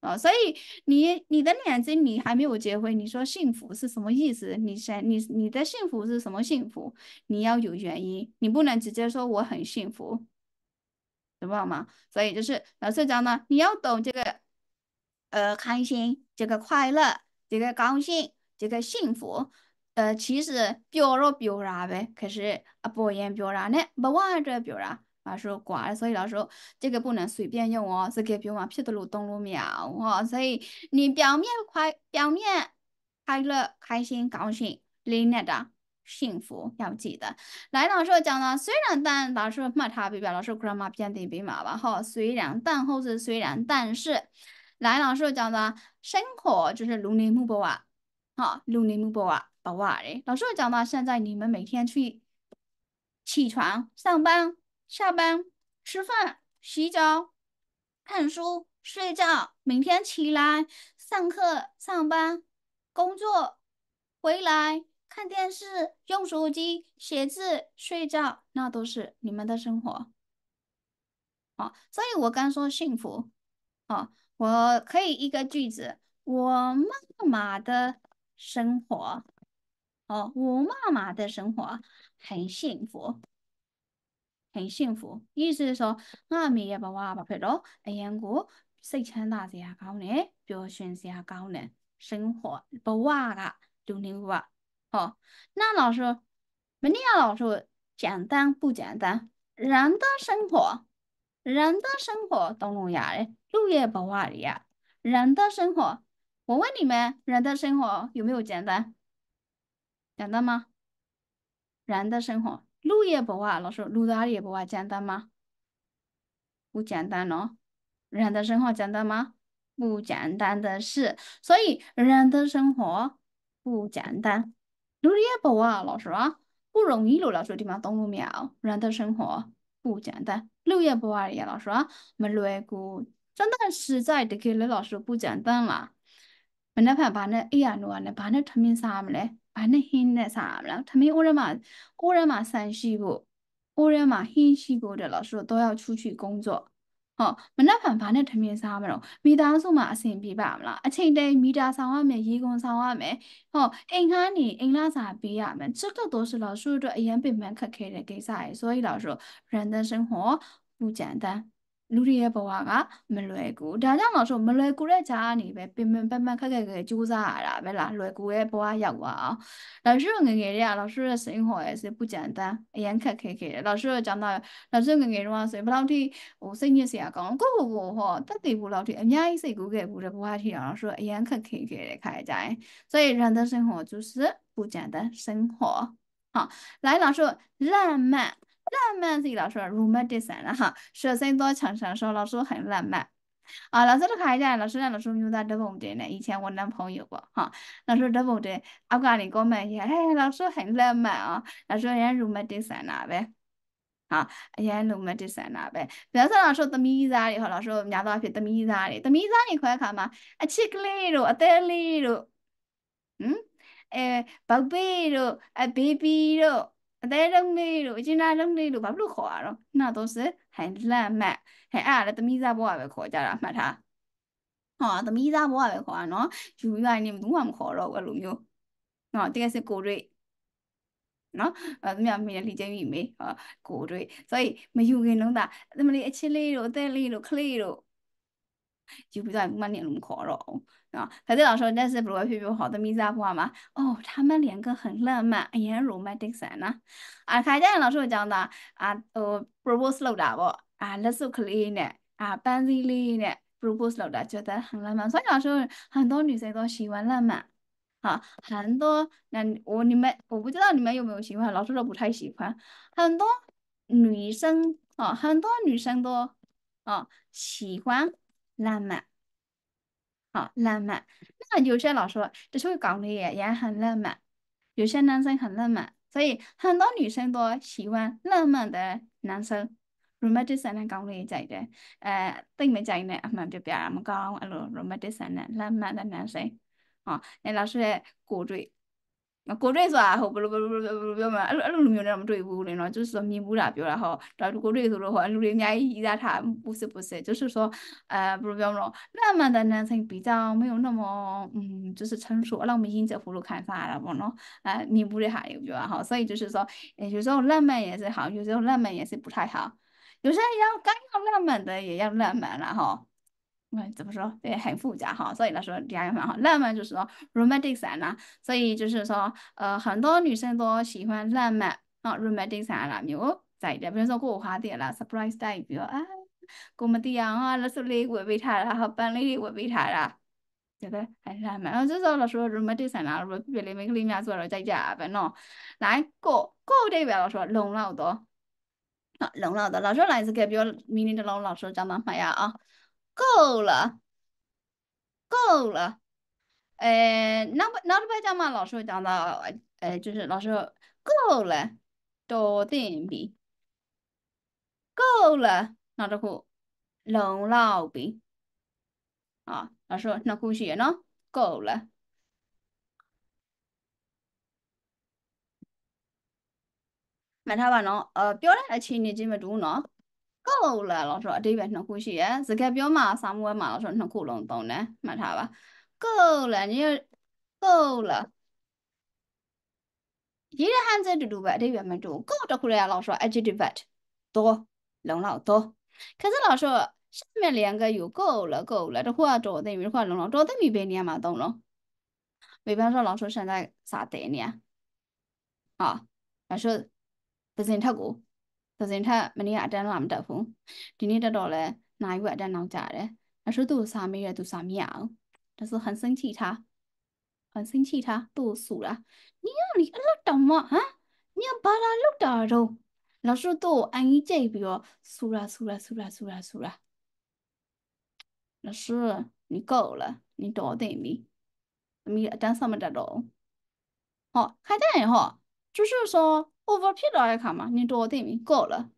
啊。所以你你的眼睛，你还没有结婚，你说幸福是什么意思？你想你你的幸福是什么幸福？你要有原因，你不能直接说我很幸福，明白吗？所以就是老师讲呢，你要懂这个，呃，开心，这个快乐，这个高兴。这个幸福，呃，其实表达表达呗，可是啊，不言表达呢，不完整表达，还是寡的。所以老师说，这个不能随便用哦，这个表往屁都路东路描哦，所以你表面快，表面快乐、开心、高兴，连那的。幸福要记得。来，老师讲了，虽然但，老师没差别表老师可能嘛比较点笔嘛吧哈。虽然但后是虽然但是，来，老师讲了，生活就是如你木波啊，啊，六年不玩不玩嘞，老师讲嘛，现在你们每天去起床、上班、下班、吃饭、洗澡、看书、睡觉，明天起来上课、上班、工作，回来看电视、用手机、写字、睡觉，那都是你们的生活。哦，所以我刚说幸福，哦，我可以一个句子，我妈妈的。生活，哦，我妈妈的生活很幸福，很幸福。意思是说，阿妈咪也不话不疲劳，哎呀，我社青大姐也教你，表兄子也高呢，生活不娃个，就听话。哦，那老师，明天要老师简单不简单？人的生活，人的生活，东龙也嘞，路也不挖的呀，人的生活。我问你们，人的生活有没有简单？简单吗？人的生活，路也不挖，老师，路哪里也不挖，简单吗？不简单咯。人的生活简单吗？不简单的事，所以人的生活不简单，路也不挖，老师啊，不容易路老师地方动物妙，人的生活不简单，路也不挖的老师啊，没来过，真的实在的，给老师不简单了。နက်ဖြန်ဘာနဲ့အိယာနိုကလည်းဘာနဲ့ထမင်းစားရမလဲဘာနဲ့ဟင်းနဲ့စားရမလဲထမင်းအိုးရမှာအိုးရမှာဆန်ရှိဖို့အိုးရမှာဟင်းရှိဖို့တဲ့လို့ဆိုတော့都要出去工作ဟောမနက်ဖြန်ဘာနဲ့ထမင်းစားမလို့မိသားစုမှာအဆင်ပြေပါမလားအချိန်တိုင်းမီတာဆောင်ရမယ်ရေကုန်ဆောင်ရမယ်ဟောအိမ်ကားနေအိမ်လာစာပေးရမယ်ချက်ကတော့ဆိုတော့သူတို့အရန်ပင်ပန်းခက်ခဲတဲ့ကိစ္စရယ်ဆိုရည်တော့ဆိုရန်တန်生活不简单လူတွေရဲ့ဘဝကမလွယ်ကူဒါကြောင့်လို့ဆိုမလွယ်ကူတဲ့ကြားအနေပဲပင်ပင်ပန်းပန်းခက်ခက်ခက်ကြိုးစားရတာပဲလားလွယ်ကူရဲ့ဘဝရောက်သွားအောင်老师ငငယ်တွေက老师ရဲ့စိန်ခေါ်ရဲ့စိပူကြံတန်းအရန်ခက်ခဲခဲ့တယ်老师ရဲ့ကျောင်းသား老师ငငယ်တော့ဆိုရင်ဘယ်လောက်ထိဟိုစိတ်ညစ်စရာကောင်းကိုယ့်ကိုယ်ကိုဟောတက်တည်ဖို့လောက်ထိအများကြီးစိတ်ကူးခဲ့ဘူးတဲ့ဘဝထိအောင်老师အရန်ခက်ခဲခဲ့တဲ့ခါကြရင်所以人的生活就是不简单生活好来老师浪漫浪漫，自己老师入麦第三了哈。学生多常常说老师很浪漫啊。老师都看一下，老师让老师用到这个舞点呢。以前我男朋友过哈，老师这舞点，阿哥给我买一下。哎，老师很浪漫啊。老师也入麦第三了呗，啊，也入麦第三了呗。如说老师都迷彩的哈，老师我们家都爱穿迷彩的。迷彩的你快看嘛？啊，克力肉，啊，德里肉，嗯，哎，宝贝肉，啊，baby 肉。အသေးလုံးလေးတို့အချင်းသားလုံးလေးတို့ဘာလို့ခေါ်ရတော့နှတော့စဟန်လန့်မတ်ဟဲ့အဲ့ဒါလည်းသမီးစားဘွားပဲခေါ်ကြတာမှတ်ထားဟောသမီးစားဘွားပဲခေါ်ရနော်ယူရိုင်းနေဘူးမှမခေါ်တော့ဘူးအဲ့လိုမျိုးနော်တကယ်စစ်ကိုတွေ့နော်အဲသူများမိတယ်လီကျင်းပြီမေဟောကိုတွေ့ဆိုရင်မယူခင်တော့ဒါသမီးအချစ်လေးတို့အသေးလေးတို့ခလေးတို့就不再讲点那么夸了啊！反正老师，那是不会偏好学的美式话嘛。哦，他们两个很浪漫，哎呀，romantic 呢。啊，凯才老师讲的啊，哦，proposal 了不？啊 l e i s u e y 呢？啊，bendyly 呢？proposal 了，觉得很浪漫。所以老师，很多女生都喜欢浪漫。啊，很多，那我你们我不知道你们有没有喜欢？老师都不太喜欢。很多女生啊，很多女生都啊喜欢。浪漫，好，浪漫。那有些老师，这社会搞的也也很浪漫，有些男生很浪漫，所以很多女生都喜欢浪漫的男生。罗麦这三呢，讲的也在的，呃，对面在呢，啊，我就表扬他了，咯。罗麦这三呢，浪漫的男生，好，那老师来鼓励。国瑞说啊，不不不不不不不，俺俺录没有那么追乌人咯，就是说弥补啦，对啦哈。然后哥瑞说咯哈，如，录人家伊家他不是不是，就是说，呃，不不不咯，浪漫的男生比较没有那么，嗯，就是成熟，让我们一眼糊路看啥了不咯？呃，弥补的哈，对啦哈。所以就是说，有时候浪漫也是好，有时候浪漫也是不太好。有些要刚要浪漫的，也要浪漫了哈。怎么说？对，很复杂哈，所以来说这样蛮好。浪漫就是说 romantic 噻啦，所以就是说，呃，很多女生都喜欢浪漫啊，romantic 噻啦，没有在的，比如说过花店啦，surprise 带，比如啊，ကိုမသိအောင်ဟာလက်စလေးဝယ်ပေးထားတာဟာပန်လေးတွေဝယ်ပေးထားတာဒါပဲအဲ့ဒါမှအဲ့ဆိုဆိုလို့ဆို romantic ဆန်တာလို့ပြလေမိန်းကလေးများဆိုတော့ကြိုက်ကြတာပဲနော်နိုင်ကိုကိုအိတ်ပဲလို့ဆိုလုံလောက်တော့လုံလောက်တော့လာဆိုလိုက်စကပြော meaning တစ်လုံးလောက်ဆိုကြမှာမှတ်ရအောင်够了，够了。呃，那不那不白讲嘛，老师讲到，呃，就是老师够了，多点比，够了，那这个龙老比啊，老师那故事呢，够了。မှန်ထားပါနော်အပြောတဲ့အချိန်နေချင်းမတူနော်ကောလာလို့ဆိုတော့အဓိပ္ပာယ်နှစ်ခုရှိရယ်စကားပြောမှာစာမွေးမှာလို့ဆိုတော့နှစ်ခုလုံးသုံးတယ်မှတ်ထားပါကောလာညကောလာရေးတဲ့ဟန်ချက်တူတူပဲအဓိပ္ပာယ်မတူကောတခုလေးရလို့ဆိုတော့ adjective တော့လုံလောက်တော့ခက်စလို့ဆိုတော့ရှက်မြက်လျံကယူကောလာကောလာတခုကတော်သိပြီတခုကလုံလောက်တော်သိပြီဘယ်နေရာမှာသုံးလို့မေပန်းဆိုလို့ဆိုရှန်တဲ့စာတဲ့နေရာဟာဒါဆိုပစင်ထက်ကိုသစင်ထက်မနေ့ကအတန်းလာမတက်ဘူးဒီနေ့တက်တော့လဲနိုင်ဘူးအတန်းနောက်ကြတယ်အထူးသူ့ကိုစာမေးရသူစာမရအောင်ဒါဆိုဟန်စင်းချီထားဟန်စင်းချီထားသူ့ကိုစုတာနင်ကလေအဲ့လောက်တောင်မှဟမ်နင်ဘာလာလောက်တာတော့老师对我安逸这一表，输啦输啦输啦输啦输啦。老师，你够了，你多点米，米当什么的喽？好，开蛋以后，就是说 overpaid 还好嘛？你多点币够了，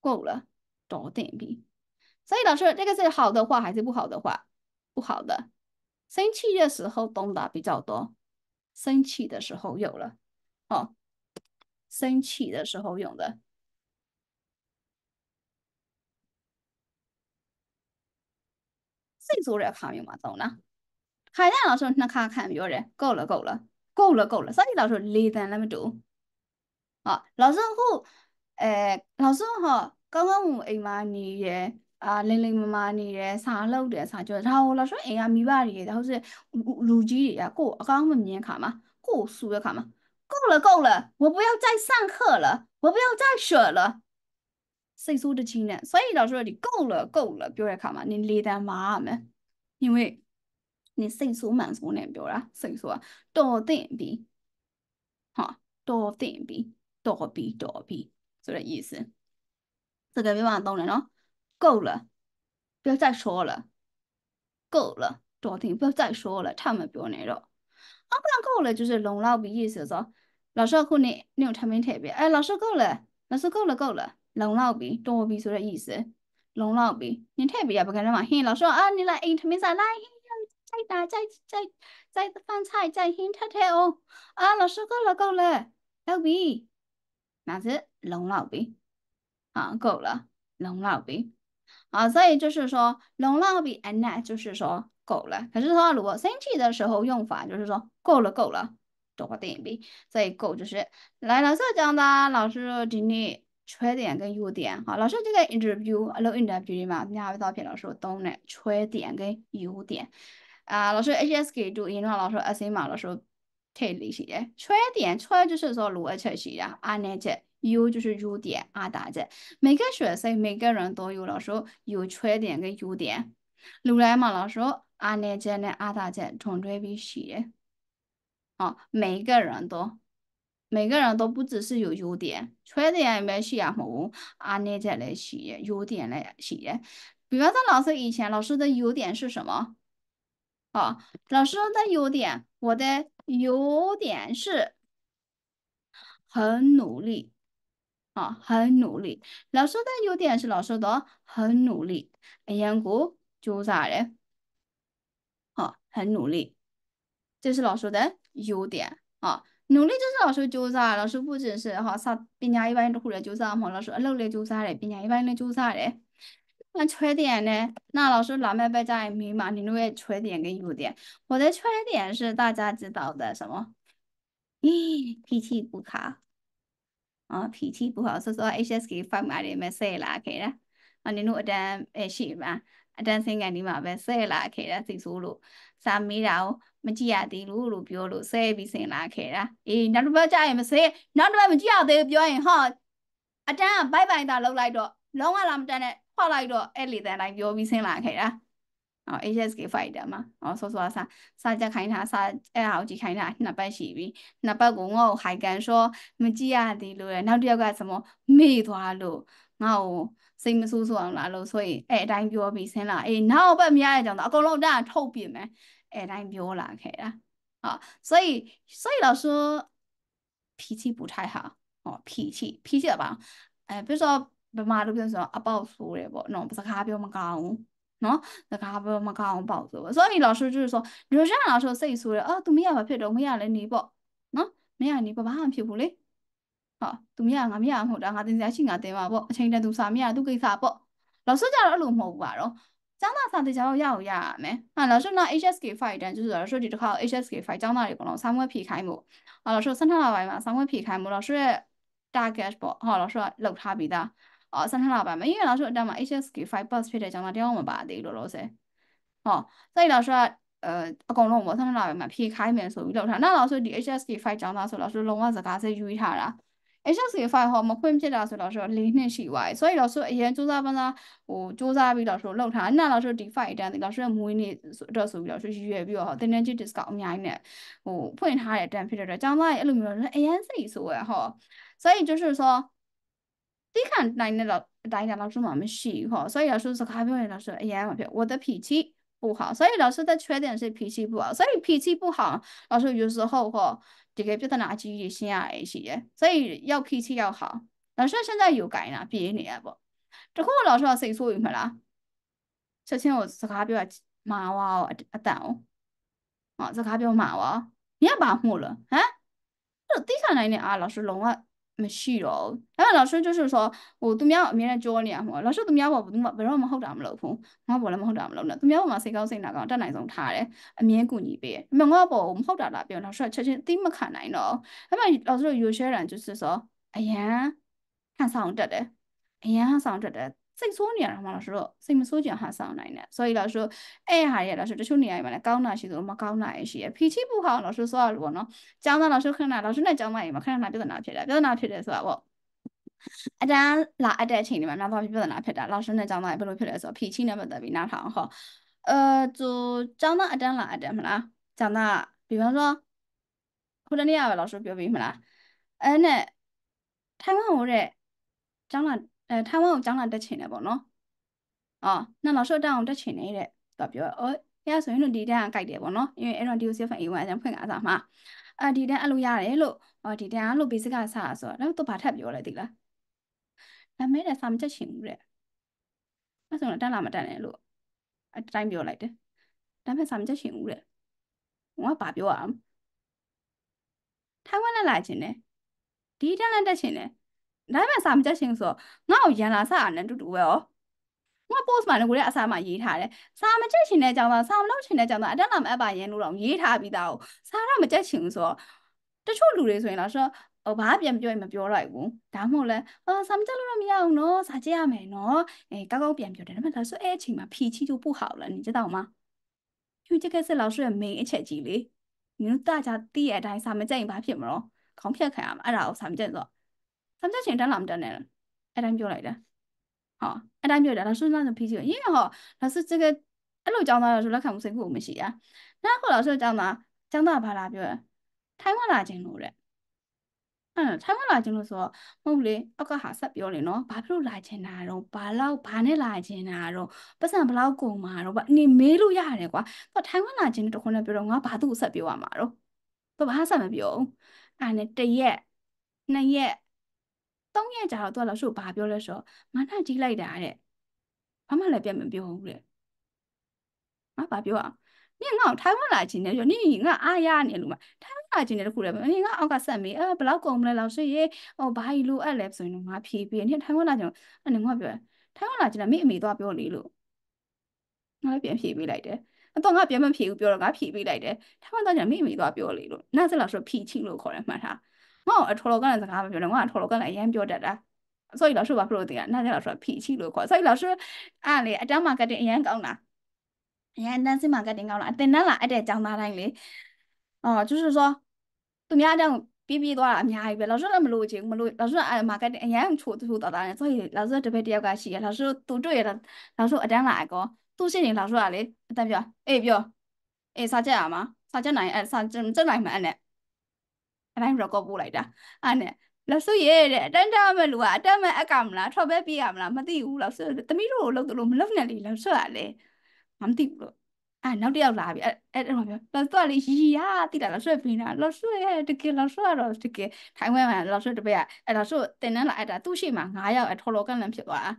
够了，多点币。所以老师，这个是好的话还是不好的话？不好的。生气的时候动的比较多，生气的时候有了，哦，生气的时候用的。再做点卡有嘛？懂了。海亮老师那看看有人够了，够了，够了，够了。所以老师，离咱那么 o 啊，老师后，诶，老师哈，刚刚我姨妈你耶。အာလင်းလင်းမမနေတယ်စာလှုပ်တယ်စာကြောဒါကိုလာဆိုအိမ်ကမိဘတွေဒါဟုတ်စေလူကြီးတွေကကိုအကောင်းမမြင်ခါမှာကိုဆူရခါမှာ够了够了我不要再上课了我不要再学了စိတ်ဆိုးတကြီးနဲ့所以老师说你够了够了ပြောတဲ့ခါမှာနင်လေးတန်းမာရမယ်因为နင်စိတ်ဆိုးမှန်ဆိုးနဲ့ပြောတာစိတ်ဆိုးကတော်သင့်ပြီဟာတော်သင့်ပြီ躲避躲避，就这意思。这个别往东了喏，够了，不要再说了，够了，多听，不要再说了，他们不要那了。啊，不然够了就是容老比意思说，老师和你你有产品特别，哎，老师够了，老师够了够了，容老比多比就这意思，容老比你特别也不跟人嘛，嘿，老师啊，你来，哎，产品啥来？再打再再再饭菜再 hinted 哦，啊，老师够了够了，老比。哪只？龙老兵？啊！够了，龙老兵。啊！所以就是说，龙老逼，哎那就是说够了。可是他如果生气的时候用法，就是说够了，够了，多点逼。所以够就是来老师讲的老师今天缺点跟优点好，老师 i 在 t e r v i e w 老一 i n review 嘛。今天阿飞老师懂的缺点跟优点啊，老师 h S K 读英行老师 A C 嘛，老师。特点是的，缺点缺就是说落去是呀，阿内姐优就是优点，啊，大家每个学生每个人都有，老师有缺点跟优点，后来嘛，老师二年级呢阿大姐这常被写，啊，每个人都每个人都不只是有优点，缺点也没写啊，无阿内姐来写优点来写，比方说老师以前老师的优点是什么？啊，老师的优点，我的。优点是很努力啊，很努力。老师的优点是老师的，很努力，哎呀，我就啥的，好，很努力。这是老师的优点啊，努力就是老师就啥，老师不只是哈啥，别人一般都忽略就啥，好老师努力就啥的，别人一般都就啥的。那缺点呢？那老师老妹被在迷茫，你那个缺点跟优点，我的缺点是大家知道的什么？咦，脾气不好啊，脾气不好，所以说 HSK 发嘛的没事啦，可以啦。啊，你那点诶是嘛？အတန်းစင်းကန်ဒီမှာပဲဆဲလာခဲ့တာသိဆိုးလို့စာမေးတာကိုမကြည့်ရသေးလို့လို့ပြောလို့ဆဲပြီးစင်လာခဲ့တာအေးနောက်တစ်ပတ်ကျရင်မဆဲနောက်တစ်ပတ်မကြည့်ရသေးလို့ပြောရင်ဟောအတန်းကဘိုက်ဘိုင်သာလောက်လိုက်တော့လုံးဝလာမတန်းနဲ့ဖောက်လိုက်တော့အဲ့လေတန်တိုင်းပြောပြီးဆင်းလာခဲ့တာအော် HSK fighter မှာအော်ဆောဆောစာစာကြက်ခိုင်းတာစာအဲ့ဟာကိုကြည့်ခိုင်းတာနှစ်ပတ်ရှိပြီနှစ်ပတ်ကိုငေါ့ကိုဟိုက်ကန်ရှော့မကြည့်ရသေးလို့နောက်တစ်ယောက်ကသမမေ့သွားလို့ငါ့ကိုစိတ်မဆိုးဆိုအောင်လာလို့ဆိုရင်အဲ့အတိုင်းပြောပြီးဆင်းလာအေးနောက်ပတ်မရတဲ့ကြောင့်တော့အကုန်လုံးတန်းထုတ်ပြင်မယ်အဲ့အတိုင်းပြောလာခဲ့တာ好，所以所以老师脾气不太好哦，脾气脾气吧，哎、呃，比如说ဗမာလိုပြောဆိုတော့အပေါက်ဆိုးတယ်ပေါ့နော်စကားပြောမကောင်းဘူးနော်စကားပြောမကောင်းပေါ့ဆိုပါဆိုတော့你老师就是说你说让老师စိတ်ဆိုးတယ်အော်သူမရဘာဖြစ်တော့မရလဲနေပေါ့နော်မရနေဘာမှမဖြစ်ဘူးလေဟောသူမရငါမရမဟုတ်တာငါတင်စရာရှိငါတင်ပါပေါ့အချိန်တန်သူစာမရသူကိစ္စပေါ့老师ကြတော့အဲ့လိုမဟုတ်ဘူးပါတော့ကျောင်းသားစာတေချာတော့ရအောင်ရရမယ်။ဟာ老师那 HSK 5တန်း就是老师ဒီတစ်ခါ HSK 5ကျောင်းသားတွေပေါ့နော်စာမွေးဖြေခိုင်းဖို့။ဟာ老师12လပိုင်းမှာစာမွေးဖြေခိုင်းဖို့老师ရဲ့ target ပေါ့။ဟာ老师ကလောက်ထားပြီးသား။အော်ဆန်းထလာပါမယ်။ရလာဆိုအတက်မှာ HSK 5 pass ဖြစ်တဲ့ကြောင့်တော့တယောက်မပါသေးလို့လို့ဆယ်။ဟောစိုက်လာဆိုအအကုန်လုံးပေါ့ဆန်းထလာပဲမှာဖြေခိုင်းမယ်ဆိုပြီးလောက်ထား။နောက်လာဆိုဒီ HSK 5ကြောင့်လားဆိုတော့ဆိုလုံးဝစကားစရွေးထားတာ။ HSC5 ဟောမခွင့်ဖြစ်တာဆိုတော့ဆို၄နှစ်ရှိသွားပြီဆိုတော့ဆိုအရင်စူးစမ်းပန်းစားဟိုစူးစမ်းပြီးတော့ဆိုလောက်ထားအဲ့နောက်ဆိုဒီ5တန်းဒီလောက်ဆိုမွေးနေတော့ဆိုပြီးတော့ဆိုရည်ရွယ်ပြီးတော့ဟော energy discount အများကြီးနဲ့ဟိုဖွင့်ထားတဲ့တန်းဖြစ်တဲ့အတွက်ကျောင်းသားရဲ့အဲ့လိုမျိုးတော့အရင်စိတ်ဆိုရဟော所以就是说သိခံနိုင်တဲ့အတိုင်းဒါ老师嘛မရှိ吼，所以老师是开票的老师，哎呀嘛票，我的脾气不好，所以老师的缺点是脾气不好，所以脾气不好，老师有时候吼这个就在哪几里先啊一些，所以要脾气要好。老师现在有改呢，毕业了不？这后老师要谁说有没啦？ချက်ချင်းကိုစကားပြောတာမာဝါရောအတန်အောင်ဟောစကားပြောမာဝါနင်ကဘာမှုလဲဟမ်အဲ့တော့သိခံနိုင်တဲ့အားလောက်ဆိုလုံးဝမရှိတော့ဘူးအဲ့တော့ Lashu 就是说ဟိုသူများအမြဲတမ်းကြောနေရမှာ Lashu သူများပေါ်ဘယ်သူမှဘယ်တော့မှဟုတ်တာမလုပ်ဘူးငါပေါ်လည်းမဟုတ်တာမလုပ်နဲ့သူများပေါ်မှာစိတ်ကောင်းစိတ်နာကောင်းတက်နိုင်ဆုံးထားတယ်အမြဲကူညီပေးတယ်ဒါပေမဲ့ငါပေါ်မဟုတ်တာလားပြော Lashu ချက်ချင်းအသိမခံနိုင်တော့အဲ့မှာ Lashu ရိုရှဲရန်就是说အရန်ခံဆောင်တက်တယ်အရန်ဆောင်တက်တယ်စိတ်ဆိုးနေရတာမှလားဆိုတော့စိတ်မဆိုးကြဟာစောင်းနိုင်တယ်ဆို以လားဆိုအဲ့ဟာရလားဆိုတချို့နေရာတွေမှာလည်းကောင်းတာရှိသလိုမကောင်းတာရရှိရဖြီချိပူဟောင်းလားဆိုဆိုရလို့ပေါ့နော်ចောင်းသားလားဆိုခဏလားဆိုနဲ့ចောင်းမရင်မခဏလားပြဿနာဖြစ်တာပြဿနာဖြစ်တယ်ဆိုတာပေါ့အတန်းလာအပ်တဲ့အချိန်တွေမှာနောက်တော့ပြဿနာဖြစ်တာလောက်ရှင်းတဲ့ចောင်းသားဘယ်လိုဖြစ်လဲဆိုတော့ဖြီချိနဲ့ပတ်သက်ပြီးနားထောင်ဟောအဲသူចောင်းသားအတန်းလာအပ်တယ်မလားចောင်းသား比方说ခုတနေ့ရပဲလောက်ဆိုပြောပြီးမလားအဲ့နဲ့ထိုင်ဝမ်ဟိုတဲ့ចောင်းသားအဲထိုင်ဝမ်ကိုကျောင်းလာတက်ချင်တယ်ပေါ့နော်အော်နှစ်လောက်ရှော့တက်အောင်တက်ချင်နေတဲ့သူပြောအော်အဲ့ဆိုရင်တို့ဒီတန်းကကြိုက်တယ်ပေါ့နော်။အဲ့တော့ DO7A1 အကြောင်းဖွင့်ကားစားမှာအာဒီတန်းအဲ့လိုရတယ်လို့ဟောဒီတန်းကလို့ basic ကစားဆိုတော့သူဘာထပ်ပြောလဲသိလား။ဒါမဲ့လည်းစာမချက်ရှင်ဘူးတဲ့။အဲ့ဆိုတော့တက်လာမတက်နဲ့လို့အတိုင်းပြောလိုက်တယ်။ဒါမဲ့စာမချက်ရှင်ဘူးတဲ့။ငါကဘာပြောရအောင်။ထိုင်ဝမ်နဲ့လာချင်တယ်။ဒီတန်းနဲ့တက်ချင်တယ်။ဒါပေမဲ့စာမကြက်ရှင်ဆိုတော့ငါ့ကိုရန်လာစာနဲ့တူတူပဲရောငါ post မှာငကိုလည်းအစာမှရေးထားတယ်စာမကြက်ရှင်တဲ့အကြောင်းသားစာမလုပ်ရှင်တဲ့အကြောင်းသားအတက်လာမအပ်ပါရန်လို့တော့ရေးထားပြီးသားကိုစာတော့မကြက်ရှင်ဘူးဆိုတော့တချို့လူတွေဆိုရင်တော့ဆိုတော့ဟိုဘာပြန်ပြောရင်မပြောလိုက်ဘူးဒါမှမဟုတ်လဲအော်စာမကြက်လို့တော့မရဘူးနော်စာကြက်ရမယ်နော်အဲကောက်ကောက်ပြန်ပြောတယ်ဒါပေမဲ့ဒါဆိုအဲ့အချိန်မှာဖြီချီ就不好了你知道吗因为这个是老师的 main အချက်ကြီးလေ你们大家第一အတိုင်းစာမကြက်ရင်ဘာဖြစ်မလို့ခေါင်းဖြတ်ခံရမှာအဲ့ဒါကိုစာမကြက်ဆိုတော့သမချက်ချင်းတန်းလာမတန်းနဲ့အဲ့တိုင်းပြောလိုက်တာဟောအဲ့တိုင်းပြောတာဒါစွန်းစားဆိုပြီးဆိုရင်ဟောဒါဆို这个အဲ့လိုကြောင်းသားတော့ဆိုလက်ခံမှုစိတ်ကိုမရှိတာနားခေါ်တော့ဆိုကြောင်းသားကျောင်းသားဘာလာပြောထိုင်းဝလာခြင်းလို့တဲ့အဲ့ထိုင်းဝလာခြင်းလို့ဆိုတော့မဟုတ်လေအောက်ကဟာဆက်ပြောလေနော်ဘာဖြစ်လို့လာခြင်းတာတော့ဘာလောက်ဘာနဲ့လာခြင်းတာတော့ပတ်စံဘလောက်ကုန်မှာတော့ဗာအနေမေးလို့ရတယ်ကွာသူထိုင်းဝလာခြင်းတခုနဲ့ပြောတော့ငါဘာသူ့ကိုဆက်ပြောရမှာတော့သူဘာဆက်မပြောဘူးအဲ့နဲ့တရက်နှစ်ရက်သုံးရက်ကြာတော့သူကလောက်ရှုဘာပြောလဲဆိုတော့မနာကြီးလိုက်တာတဲ့ဘာမှလည်းပြန်မပြောဘူးတဲ့ငါဘာပြောအောင်နင်ငါ့ကိုထိုင်းမလာခြင်းနဲ့ပြောနင်ငါအားရနေလို့မထိုင်းမလာခြင်းနဲ့တခုလည်းနင်ငါအောက်ကဆက်မေးအဲဘလောက်ကုန်မလဲလောက်ရှုရေဟိုဘာကြီးလိုအပ်လဲဆိုရင်တော့ငါဖြေးပြီးနင်ထိုင်းမလာခြင်းအဲ့နင်ငါပြောထိုင်းမလာခြင်းနဲ့မိအမေတော့ပြောလေလို့ငါလည်းပြန်ဖြေးပေးလိုက်တယ်အတော့ငါပြန်မဖြေဘူးပြောတော့ငါဖြေပေးလိုက်တယ်ထိုင်းမလာခြင်းမိအမေတော့ပြောလေလို့နောက်ဆက်လောက်ဆိုဖြီးချိလို့ခေါ်တယ်မှတ်ထားငါ့အထော်လောက်ကလည်းစကားမပြောနဲ့ငါ့အထော်လောက်ကလည်းအရင်ပြောတတ်တာဆိုရင်လောက်ရှိပါဖလို့တင်ရနားရလောက်ဆိုတာဖီချီလို့ခေါ်ဆိုရင်လောက်ရှိအဲ့လေအတန်းမာကတ်တင်အရင်ကောင်းတာအရင်အတန်းစစ်မာကတ်တင်ကောင်းတာအတင်တန်းလာအတဲ့ကျောင်းသားတိုင်းလေအော်就是说သူများအတန်းပြီးပြီးသွားတာအများကြီးပဲလောက်ရှိလည်းမလို့ချင်မလို့လောက်ရှိအဲ့မာကတ်တင်အရင်ချိုးချိုးတော်တာနဲ့ဆိုရင်လောက်ရှိတပည့်တယောက်ကရှိရလောက်ရှိသူတွေ့ရတာလောက်ရှိအတန်းလာအကောသူ့ရှင်းနေလောက်ရှိကလေအတန်းပြောအေးပြောအေးစာချက်ရမှာစာချက်နိုင်အဲစာချက်နိုင်မှအဲ့နဲ့အတိုင်း record ပို့လိုက်တာအဲ့နဲ့လောက်စုရဲတဲ့အတန်းတားမဲ့လူကအတန်းမဲ့အကမလားထွက်ပဲပြေးရမလားမသိဘူးလောက်စုသမီးတို့ကိုလောက်တို့မလောက်နဲ့လေလောက်စုရလေမမသိဘူးလို့အဲနောက်တစ်ယောက်လာပြီအဲအဲ့တော့ပြောလောက်စုကလေရီရတိလာလောက်စုပြင်းတာလောက်စုရဲ့တကယ်လောက်စုကတော့တကယ်ထိုင်ဝဲမှာလောက်စုတပည့်ကအဲ့လောက်စုတင်နှန်းလာအဲ့တာသူ့ရှိမှာ9ယောက်အထော်လောကန်လန်ဖြစ်သွားတာ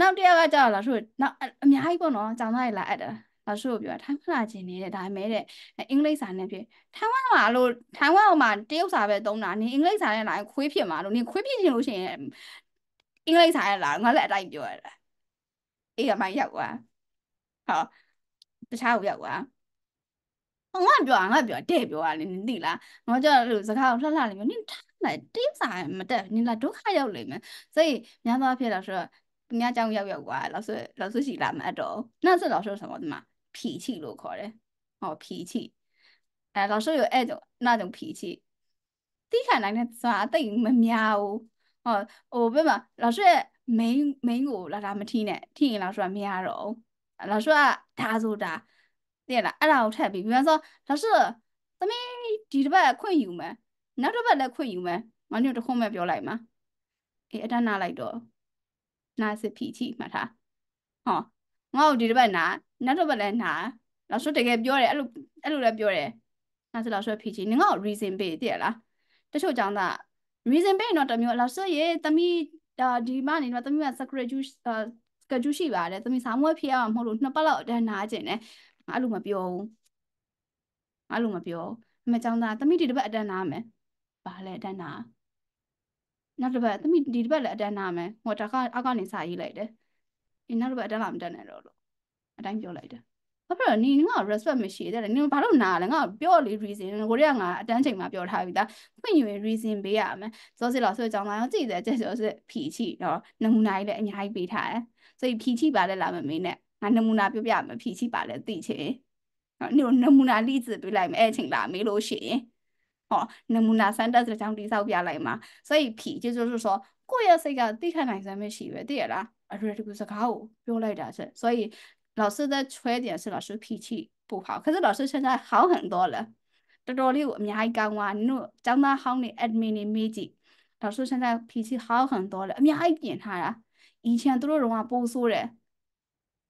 နောက်တစ်ယောက်ကကြာလောက်စုနောက်အများကြီးပေါ့နော်ကြောင်သားရလာအဲ့တာ老师我ပြောထိုင်ဝမ်လာခြင်းနေတဲ့ဒါပေမဲ့တဲ့အင်္ဂလိပ်စာနဲ့ဖြစ်ထိုင်ဝမ်မှာလို့ထိုင်ဝမ်မှာတရုတ်စာပဲသုံးတာနင်အင်္ဂလိပ်စာနဲ့လာရင်ခွေးဖြစ်မှာလို့နင်ခွေးဖြစ်ခြင်းလို့ရှိရင်အင်္ဂလိပ်စာနဲ့လာငါလည်းအတိုင်းပြောရတာအေးရမရောက်ွာဟောတခြားကိုရောက်ွာငါပြောငါပြောတဲ့ပြောရလေနင်သိလားငါကြောက်လို့စကားကိုလှလှလေးမျိုးနင်ထားလိုက်တိစာမတက်နင်လာဒုက္ခရောက်လိမ့်မယ်စိတ်များသောအားဖြင့်တော့ဆိုတော့သူများကြောင့်ရောက်ရောက်ွာလောက်ဆိုလောက်ဆိုရှိလာမအပ်တော့နောက်ဆက်လောက်ဆိုဆိုတော့ဒီမှာ脾气လို့ခေါ်တယ်哦脾气哎老师有那种那种脾气第一看来呢咋等于没喵哦我问嘛老师没没我拉他们听呢听老师说喵肉老师啊他说的对了哎老太比比方说老师咱们ဒီတစ်ပတ်ခွင့်ယူမယ်နောက်တစ်ပတ်လည်းခွင့်ယူမယ်မနေ့တခုမှပြောလိုက်မှာအေးအတန်းနားလိုက်တော့နာစစ်ဖြီချိမှတ်ထားဟောငါ့ကိုဒီတစ်ပတ်နာနောက်တော့ပဲလဲနာလောက်ဆွတ်တကယ်ပြောတယ်အဲ့လိုအဲ့လိုလည်းပြောတယ်ငါစလောက်ဆွတ်ဖြီးချင်ငါ့ကို reason ပေးတည်လားတချို့ကျောင်းသား reason ပေးရင်တော့တမျိုးလောက်ဆွတ်ရေတမိဒီမှနေတော့တမိက secret juice schedule ရှိပါတယ်တမိစာမွေးဖြေရမှာမဟုတ်လို့နှစ်ပတ်လောက်တန်းနာကျင်တယ်ငါအဲ့လိုမပြောဘူးငါအဲ့လိုမပြောဘူးမကျောင်းသားတမိဒီတစ်ပတ်အတန်းနာမယ်ဘာလဲအတန်းနာနောက်တစ်ပတ်တမိဒီတစ်ပတ်လည်းအတန်းနာမယ်ဟိုတကအကနေစာရေးလိုက်တယ်အင်းနောက်တစ်ပတ်အတန်းလာမတန်းနဲ့တော့အတိုင်းပြောလိုက်တယ်ဘာဖြစ်လို့နင်ငါ respect မရှိတဲ့လဲနင်ဘာလို့နာလဲငါပြောလေ reason ကိုရီးယားငါအတန်းချိန်မှာပြောထားပြီဒါဖွင့်ယူရင် reason ပေးရမယ်စောစစ်လောက်ဆိုကြောင်းလာကြည့်တယ်ကျက်စောစစ်ဖြီချိတော့နမူနာကြီးလည်းအများကြီးပေးထားတယ်ဆိုဖြီချိပါလဲလာမမင်းနဲ့ငါနမူနာပြောပြမယ်ဖြီချိပါလဲသိချင်နင်နမူနာလိစ်ပေးလိုက်မယ်အဲ့ချိန်လာမေးလို့ရှိရင်ဟောနမူနာစမ်းတက်စကြောင်းတိဆောက်ပြလိုက်မှာဆိုဖြီချိဆိုဆိုဆိုကိုယ့်ရဲ့စိတ်ကသိခံနိုင်စမ်းမရှိပဲသိရလားအရွယ်တကူစကားကိုပြောလိုက်တာဆက်ဆို老师的缺点是老师脾气不好，可是老师现在好很多了。တော်တော်လေးကိုအများကြီးကောင်းသွားနင်တို့ကျောင်းသားဟောင်းတွေ admin တွေမေးကြည့်老师现在脾气好很多了，没一点他了。以前都是容啊不说的，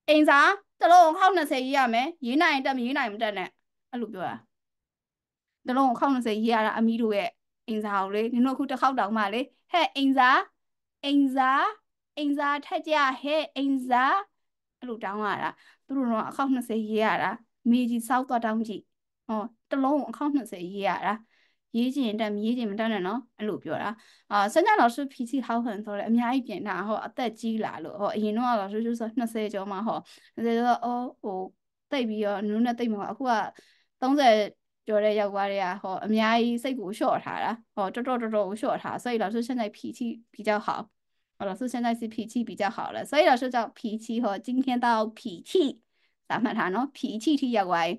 因啥？这拢考那些一样没？云南的云南的呢？啊，路标啊，这拢考那些一样啊，米路的，因啥嘞？你那苦这考到嘛嘞？嘿，因啥？因啥？因啥？他家嘿，因啥？အဲ့လိုတောင်းရတာသူတို့တော့အခောက်20ရေးရတာမေကြီးစောက်သွားတောင်းကြည့်ဟောတလုံးအခောက်20ရေးရတာရေးချင်တက်မရေးချင်မတက်နဲ့နော်အဲ့လိုပြောတာအာဆန်းကြတော်စုဖီစီဟောက်ဟန်ဆိုတော့အများကြီးပြင်တာဟောအသက်ကြီးလာလို့ဟောအရင်တော့တော်စုစုဆို20ကျော်မှဟော20ကျော်အော်ဟိုတိတ်ပြီးတော့နူးနဲ့တိတ်မှာအခုက30ကျော်တဲ့ယောက်ျားတွေကဟောအများကြီးစိတ်ကိုလျှော့ထားတာဟောတော်တော်တော်တော်ကိုလျှော့ထား所以老师现在脾气比较好老师现在是脾气比较好了，所以老师叫脾气和今天到脾气，咱们谈哦，脾气 T 要来。